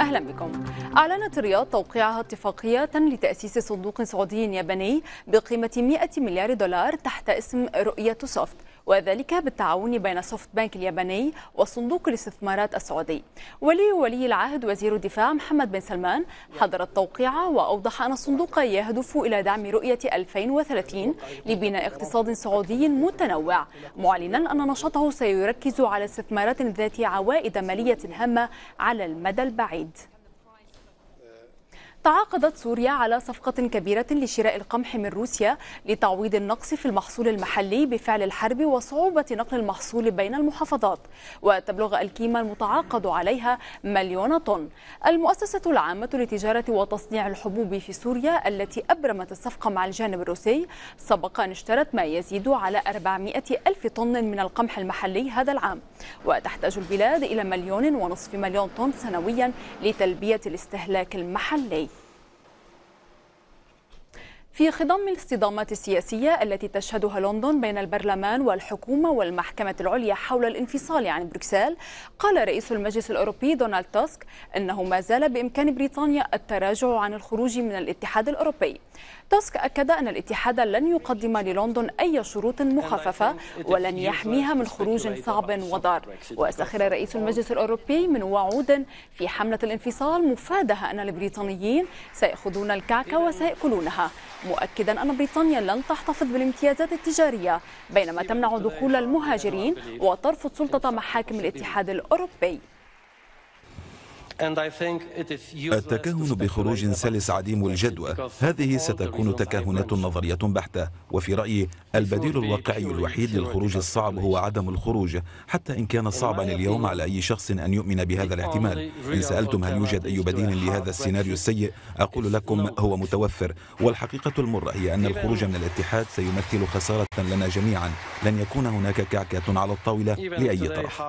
أهلا بكم أعلنت الرياض توقيعها اتفاقية لتأسيس صندوق سعودي ياباني بقيمة 100 مليار دولار تحت اسم رؤية سوفت وذلك بالتعاون بين سوفت بنك الياباني وصندوق الاستثمارات السعودي ولي ولي العهد وزير الدفاع محمد بن سلمان حضر التوقيع وأوضح أن الصندوق يهدف إلى دعم رؤية 2030 لبناء اقتصاد سعودي متنوع معلنا أن نشاطه سيركز على استثمارات ذات عوائد مالية هامة على المدى البعيد تعاقدت سوريا على صفقة كبيرة لشراء القمح من روسيا لتعويض النقص في المحصول المحلي بفعل الحرب وصعوبة نقل المحصول بين المحافظات وتبلغ الكيمة المتعاقد عليها مليون طن المؤسسة العامة لتجارة وتصنيع الحبوب في سوريا التي أبرمت الصفقة مع الجانب الروسي سبق أن اشترت ما يزيد على 400 ألف طن من القمح المحلي هذا العام وتحتاج البلاد إلى مليون ونصف مليون طن سنويا لتلبية الاستهلاك المحلي في خضم الاصطدامات السياسية التي تشهدها لندن بين البرلمان والحكومة والمحكمة العليا حول الانفصال عن بروكسل، قال رئيس المجلس الأوروبي دونالد تاسك أنه ما زال بإمكان بريطانيا التراجع عن الخروج من الاتحاد الأوروبي. تسك أكد أن الاتحاد لن يقدم للندن أي شروط مخففة ولن يحميها من خروج صعب وضار واستخر رئيس المجلس الأوروبي من وعود في حملة الانفصال مفادها أن البريطانيين سيأخذون الكعكة وسيأكلونها مؤكدا أن بريطانيا لن تحتفظ بالامتيازات التجارية بينما تمنع دخول المهاجرين وترفض سلطة محاكم الاتحاد الأوروبي التكهن بخروج سلس عديم الجدوى هذه ستكون تكهنات نظرية بحتة وفي رأيي البديل الواقعي الوحيد للخروج الصعب هو عدم الخروج حتى إن كان صعبا اليوم على أي شخص أن يؤمن بهذا الاحتمال إن سألتم هل يوجد أي بديل لهذا السيناريو السيء أقول لكم هو متوفر والحقيقة المرة هي أن الخروج من الاتحاد سيمثل خسارة لنا جميعا لن يكون هناك كعكة على الطاولة لأي طرف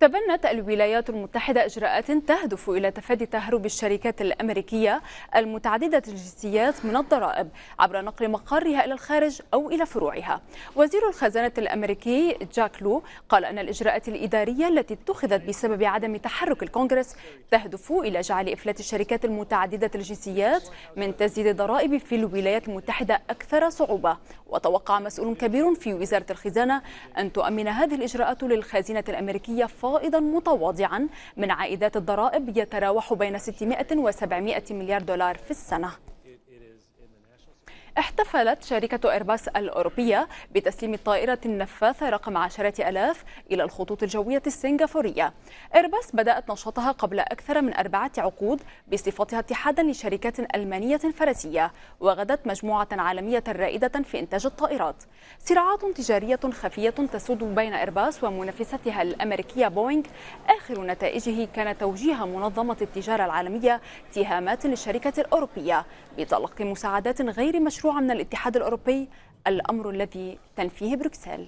تبنت الولايات المتحدة إجراءات تهدف إلى تفادي تهرب الشركات الأمريكية المتعددة الجنسيات من الضرائب عبر نقل مقرها إلى الخارج أو إلى فروعها. وزير الخزانة الأمريكي جاك لو قال أن الإجراءات الإدارية التي اتخذت بسبب عدم تحرك الكونغرس تهدف إلى جعل إفلات الشركات المتعددة الجنسيات من تسديد الضرائب في الولايات المتحدة أكثر صعوبة. وتوقع مسؤول كبير في وزارة الخزانة أن تؤمن هذه الإجراءات للخزينة الأمريكية فائضا متواضعا من عائدات الضرائب يتراوح بين 600 و 700 مليار دولار في السنة احتفلت شركة إيرباص الأوروبية بتسليم الطائرة النفاثة رقم 10000 إلى الخطوط الجوية السنغافورية إيرباص بدأت نشاطها قبل أكثر من أربعة عقود بصفتها اتحادا لشركات ألمانية فرنسية وغدت مجموعة عالمية رائدة في إنتاج الطائرات صراعات تجارية خفية تسود بين إيرباص ومنافستها الأمريكية بوينغ آخر نتائجه كان توجيه منظمة التجارة العالمية اتهامات للشركة الأوروبية بتلقي مساعدات غير مشروعة من الاتحاد الأوروبي الأمر الذي تنفيه بروكسل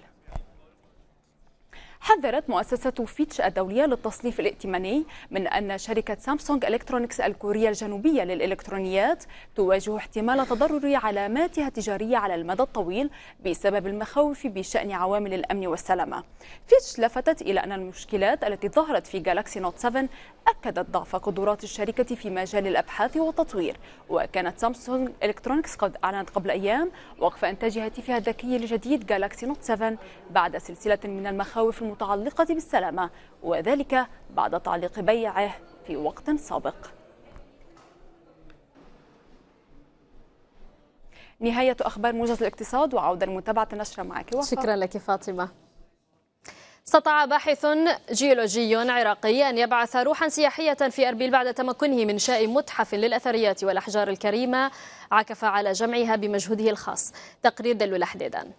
حذرت مؤسسة فيتش الدولية للتصنيف الائتماني من أن شركة سامسونج إلكترونيكس الكورية الجنوبية للإلكترونيات تواجه احتمال تضرر علاماتها التجارية على المدى الطويل بسبب المخاوف بشأن عوامل الأمن والسلامة فيتش لفتت إلى أن المشكلات التي ظهرت في جالاكسي نوت 7 أكدت ضعف قدرات الشركة في مجال الأبحاث والتطوير وكانت سامسونج إلكترونيكس قد أعلنت قبل أيام وقف إنتاج هاتفها الذكي الجديد جالاكسي نوت 7 بعد سلسلة من المخاوف المتعلقة بالسلامة وذلك بعد تعليق بيعه في وقت سابق نهاية أخبار موجز الاقتصاد وعودة لمتابعة النشرة معك وفا. شكرا لك فاطمة استطاع باحث جيولوجي عراقي أن يبعث روحا سياحية في أربيل بعد تمكنه من إنشاء متحف للأثريات والأحجار الكريمة عكف على جمعها بمجهوده الخاص تقرير دلو الأحديدان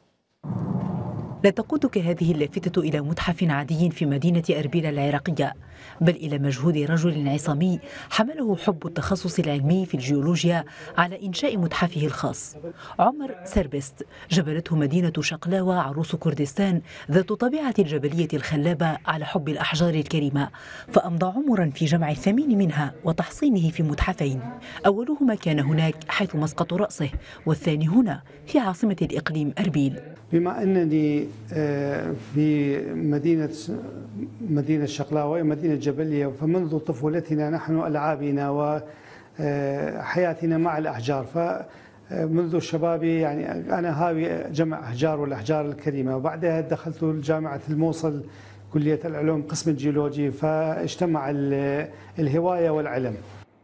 لا تقودك هذه اللافتة إلى متحف عادي في مدينة أربيل العراقية بل إلى مجهود رجل عصامي حمله حب التخصص العلمي في الجيولوجيا على إنشاء متحفه الخاص عمر سربست جبلته مدينة شقلاوة عروس كردستان ذات طبيعة الجبلية الخلابة على حب الأحجار الكريمة فأمضى عمرا في جمع الثمين منها وتحصينه في متحفين أولهما كان هناك حيث مسقط رأسه والثاني هنا في عاصمة الإقليم أربيل بما أنني في مدينة مدينة الشقلاوي مدينة جبلية فمنذ طفولتنا نحن ألعابنا وحياتنا آه، مع الأحجار فمنذ آه، شبابي يعني أنا هاوي جمع أحجار والأحجار الكريمة وبعدها دخلت جامعة الموصل كلية العلوم قسم الجيولوجي فاجتمع الهواية والعلم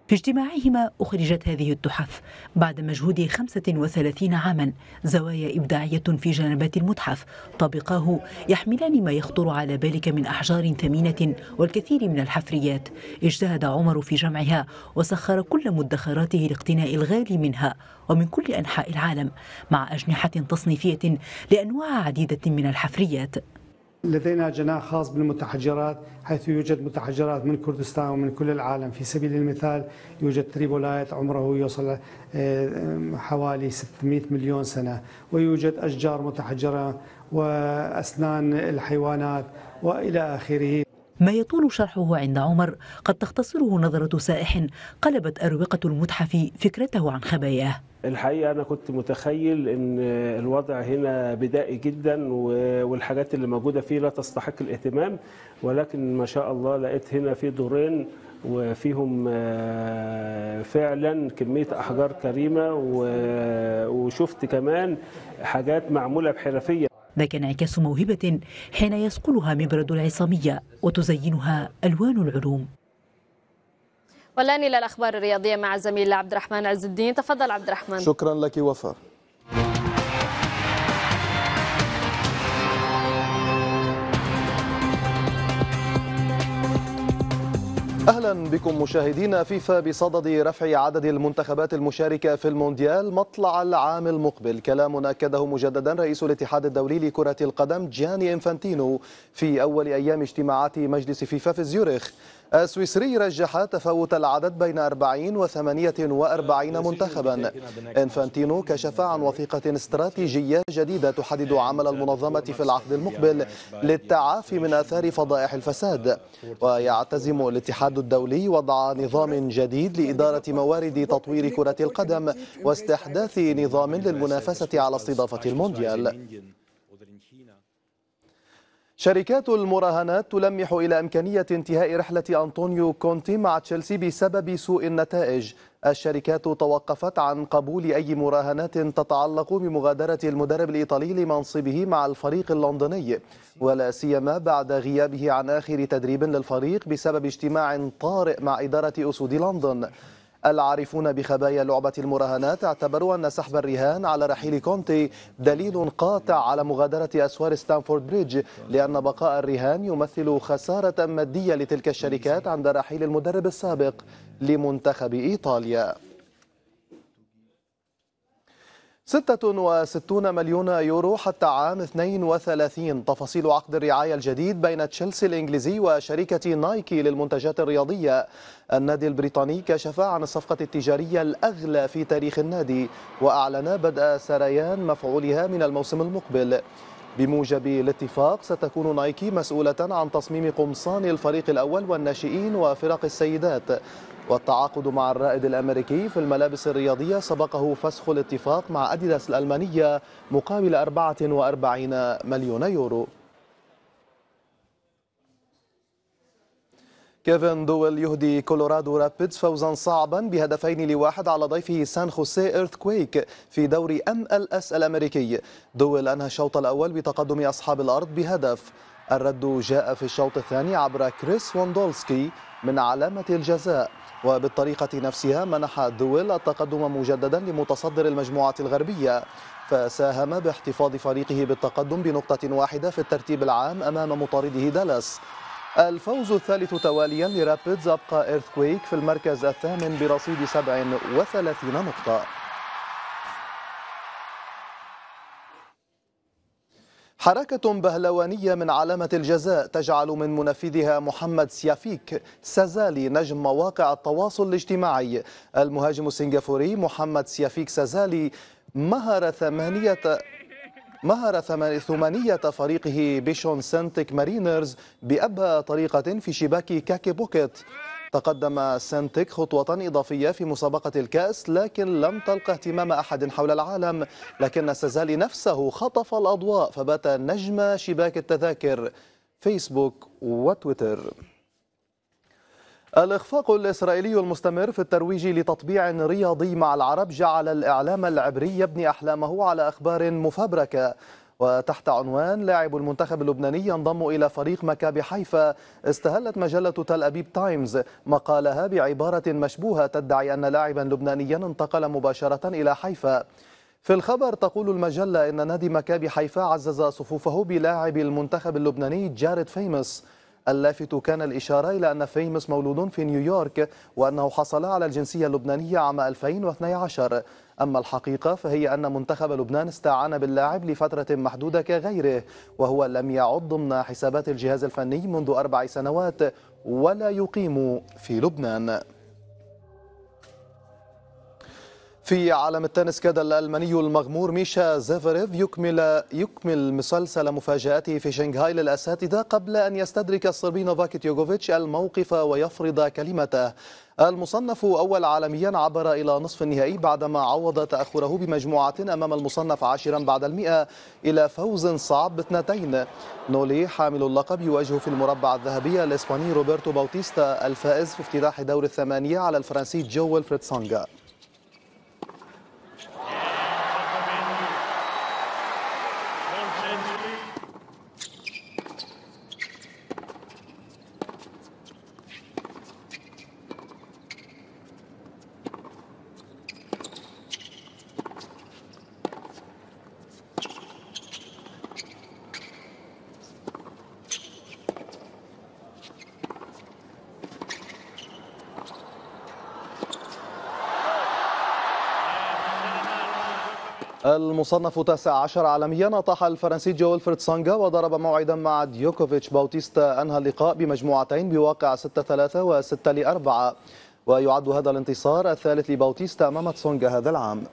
في اجتماعهما أخرجت هذه التحف بعد مجهود 35 عاما زوايا إبداعية في جنبات المتحف طابقاه يحملان ما يخطر على بالك من أحجار ثمينة والكثير من الحفريات اجتهد عمر في جمعها وسخر كل مدخراته لاقتناء الغالي منها ومن كل أنحاء العالم مع أجنحة تصنيفية لأنواع عديدة من الحفريات لدينا جناح خاص بالمتحجرات حيث يوجد متحجرات من كردستان ومن كل العالم في سبيل المثال يوجد تريبولايت عمره يصل آه، حوالي 600 مليون سنة ويوجد أشجار متحجرة وأسنان الحيوانات وإلى آخره ما يطول شرحه عند عمر قد تختصره نظرة سائح قلبت أروقة المتحف فكرته عن خباياه الحقيقه انا كنت متخيل ان الوضع هنا بدائي جدا والحاجات اللي موجوده فيه لا تستحق الاهتمام ولكن ما شاء الله لقيت هنا في دورين وفيهم آه، فعلا كميه احجار كريمه وشفت كمان حاجات معموله بحرفيه كان انعكاس موهبه حين يصقلها مبرد العصاميه وتزينها الوان العلوم والآن إلى الأخبار الرياضية مع زميل عبد الرحمن عز الدين تفضل عبد الرحمن شكرا لك وفاء اهلا بكم مشاهدينا فيفا بصدد رفع عدد المنتخبات المشاركه في المونديال مطلع العام المقبل كلام اكده مجددا رئيس الاتحاد الدولي لكره القدم جياني انفانتينو في اول ايام اجتماعات مجلس فيفا في زيورخ السويسري رجح تفاوت العدد بين 40 و 48 منتخبا انفانتينو كشف عن وثيقة استراتيجية جديدة تحدد عمل المنظمة في العقد المقبل للتعافي من آثار فضائح الفساد ويعتزم الاتحاد الدولي وضع نظام جديد لإدارة موارد تطوير كرة القدم واستحداث نظام للمنافسة على استضافة المونديال شركات المراهنات تلمح إلى إمكانية انتهاء رحلة أنطونيو كونتي مع تشيلسي بسبب سوء النتائج الشركات توقفت عن قبول أي مراهنات تتعلق بمغادرة المدرب الإيطالي لمنصبه مع الفريق اللندني ولا سيما بعد غيابه عن آخر تدريب للفريق بسبب اجتماع طارئ مع إدارة أسود لندن العارفون بخبايا لعبة المراهنات اعتبروا أن سحب الرهان على رحيل كونتي دليل قاطع على مغادرة أسوار ستانفورد بريدج لأن بقاء الرهان يمثل خسارة مادية لتلك الشركات عند رحيل المدرب السابق لمنتخب إيطاليا 66 مليون يورو حتى عام 32 تفاصيل عقد الرعاية الجديد بين تشيلسي الإنجليزي وشركة نايكي للمنتجات الرياضية النادي البريطاني كشف عن الصفقة التجارية الأغلى في تاريخ النادي وأعلن بدء سريان مفعولها من الموسم المقبل بموجب الاتفاق ستكون نايكي مسؤولة عن تصميم قمصان الفريق الأول والناشئين وفرق السيدات والتعاقد مع الرائد الأمريكي في الملابس الرياضية سبقه فسخ الاتفاق مع أديداس الألمانية مقابل 44 مليون يورو كيفن دويل يهدي كولورادو رابيدز فوزا صعبا بهدفين لواحد على ضيفه سان خوسيه ايرثكويك في دوري ام ال اس الامريكي دويل انهى الشوط الاول بتقدم اصحاب الارض بهدف الرد جاء في الشوط الثاني عبر كريس وندولسكي من علامه الجزاء وبالطريقة نفسها منح الدول التقدم مجددا لمتصدر المجموعة الغربية فساهم باحتفاظ فريقه بالتقدم بنقطة واحدة في الترتيب العام أمام مطارده دالاس الفوز الثالث تواليا لرابيدز أبقى إيرثكويك في المركز الثامن برصيد 37 نقطة حركة بهلوانية من علامة الجزاء تجعل من منفذها محمد سيافيك سازالي نجم مواقع التواصل الاجتماعي المهاجم السنغافوري محمد سيافيك سازالي مهر ثمانية مهر ثمانية فريقه بيشون سنتك مارينرز بأبهى طريقة في شباك كاكي بوكيت تقدم سنتك خطوة إضافية في مسابقة الكأس لكن لم تلق اهتمام أحد حول العالم لكن السزالي نفسه خطف الأضواء فبات نجم شباك التذاكر فيسبوك وتويتر الإخفاق الإسرائيلي المستمر في الترويج لتطبيع رياضي مع العرب جعل الإعلام العبري يبني أحلامه على أخبار مفبركة وتحت عنوان لاعب المنتخب اللبناني ينضم إلى فريق مكابي حيفا استهلت مجلة تل أبيب تايمز مقالها بعبارة مشبوهة تدعي أن لاعبا لبنانيا انتقل مباشرة إلى حيفا في الخبر تقول المجلة أن نادي مكابي حيفا عزز صفوفه بلاعب المنتخب اللبناني جارد فيمس اللافت كان الإشارة إلى أن فيمس مولود في نيويورك وأنه حصل على الجنسية اللبنانية عام 2012 أما الحقيقة فهي أن منتخب لبنان استعان باللاعب لفترة محدودة كغيره وهو لم يعد ضمن حسابات الجهاز الفني منذ أربع سنوات ولا يقيم في لبنان في عالم التنس كاد الألماني المغمور ميشا زيفريف يكمل يكمل مسلسل مفاجآته في شنغهاي للأساتذة قبل أن يستدرك الصربي نوفاك تيوغوفيتش الموقف ويفرض كلمته المصنف أول عالميا عبر إلى نصف النهائي بعدما عوض تأخره بمجموعة أمام المصنف عاشرا بعد المئة إلى فوز صعب باثنتين نولي حامل اللقب يواجه في المربع الذهبي الإسباني روبرتو باوتيستا الفائز في افتتاح دور الثمانية على الفرنسي جو ويلفريد المصنف تاسع عشر عالميا أطاح الفرنسي جو ويلفريد سانجا وضرب موعدا مع ديوكوفيتش باوتيستا أنهى اللقاء بمجموعتين بواقع 6 3 و 6 4 ويعد هذا الانتصار الثالث لباوتيستا أمام تسونجا هذا العام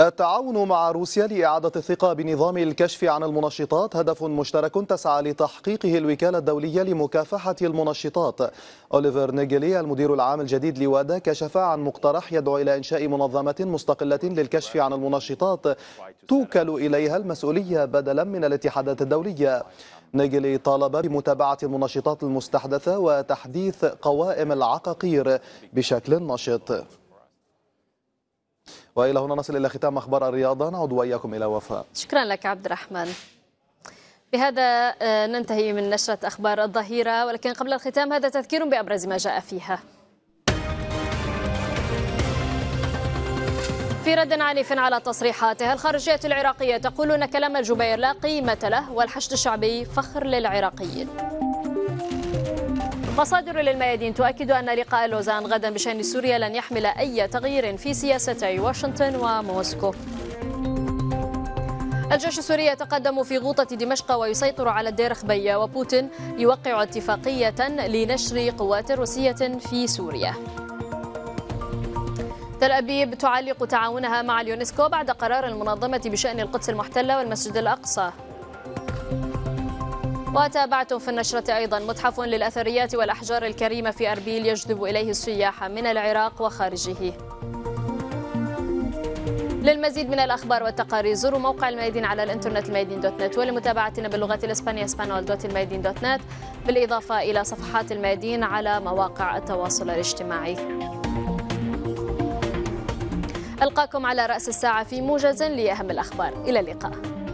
التعاون مع روسيا لإعادة الثقة بنظام الكشف عن المنشطات هدف مشترك تسعى لتحقيقه الوكالة الدولية لمكافحة المنشطات أوليفر نيجلي المدير العام الجديد لوادا كشف عن مقترح يدعو إلى إنشاء منظمة مستقلة للكشف عن المنشطات توكل إليها المسؤولية بدلا من الاتحادات الدولية نيجلي طالب بمتابعة المنشطات المستحدثة وتحديث قوائم العقاقير بشكل نشط والى هنا نصل الى ختام اخبار الرياضه نعود واياكم الى وفاء شكرا لك عبد الرحمن بهذا آه، ننتهي من نشره اخبار الظهيره ولكن قبل الختام هذا تذكير بابرز ما جاء فيها في رد عنيف على تصريحاته الخارجية العراقية تقول أن كلام الجبير لا قيمة له والحشد الشعبي فخر للعراقيين مصادر للميادين تؤكد أن لقاء لوزان غدا بشأن سوريا لن يحمل أي تغيير في سياستي واشنطن وموسكو الجيش السوري يتقدم في غوطة دمشق ويسيطر على الدير خبية وبوتين يوقع اتفاقية لنشر قوات روسية في سوريا تل أبيب تعلق تعاونها مع اليونسكو بعد قرار المنظمة بشأن القدس المحتلة والمسجد الأقصى وتابعتم في النشرة أيضا متحف للأثريات والأحجار الكريمة في أربيل يجذب إليه السياح من العراق وخارجه للمزيد من الأخبار والتقارير زوروا موقع الميادين على الإنترنت الميادين دوت نت ولمتابعتنا باللغة الإسبانية اسبانول دوت الميادين دوت نت بالإضافة إلى صفحات الميادين على مواقع التواصل الاجتماعي ألقاكم على رأس الساعة في موجز لأهم الأخبار إلى اللقاء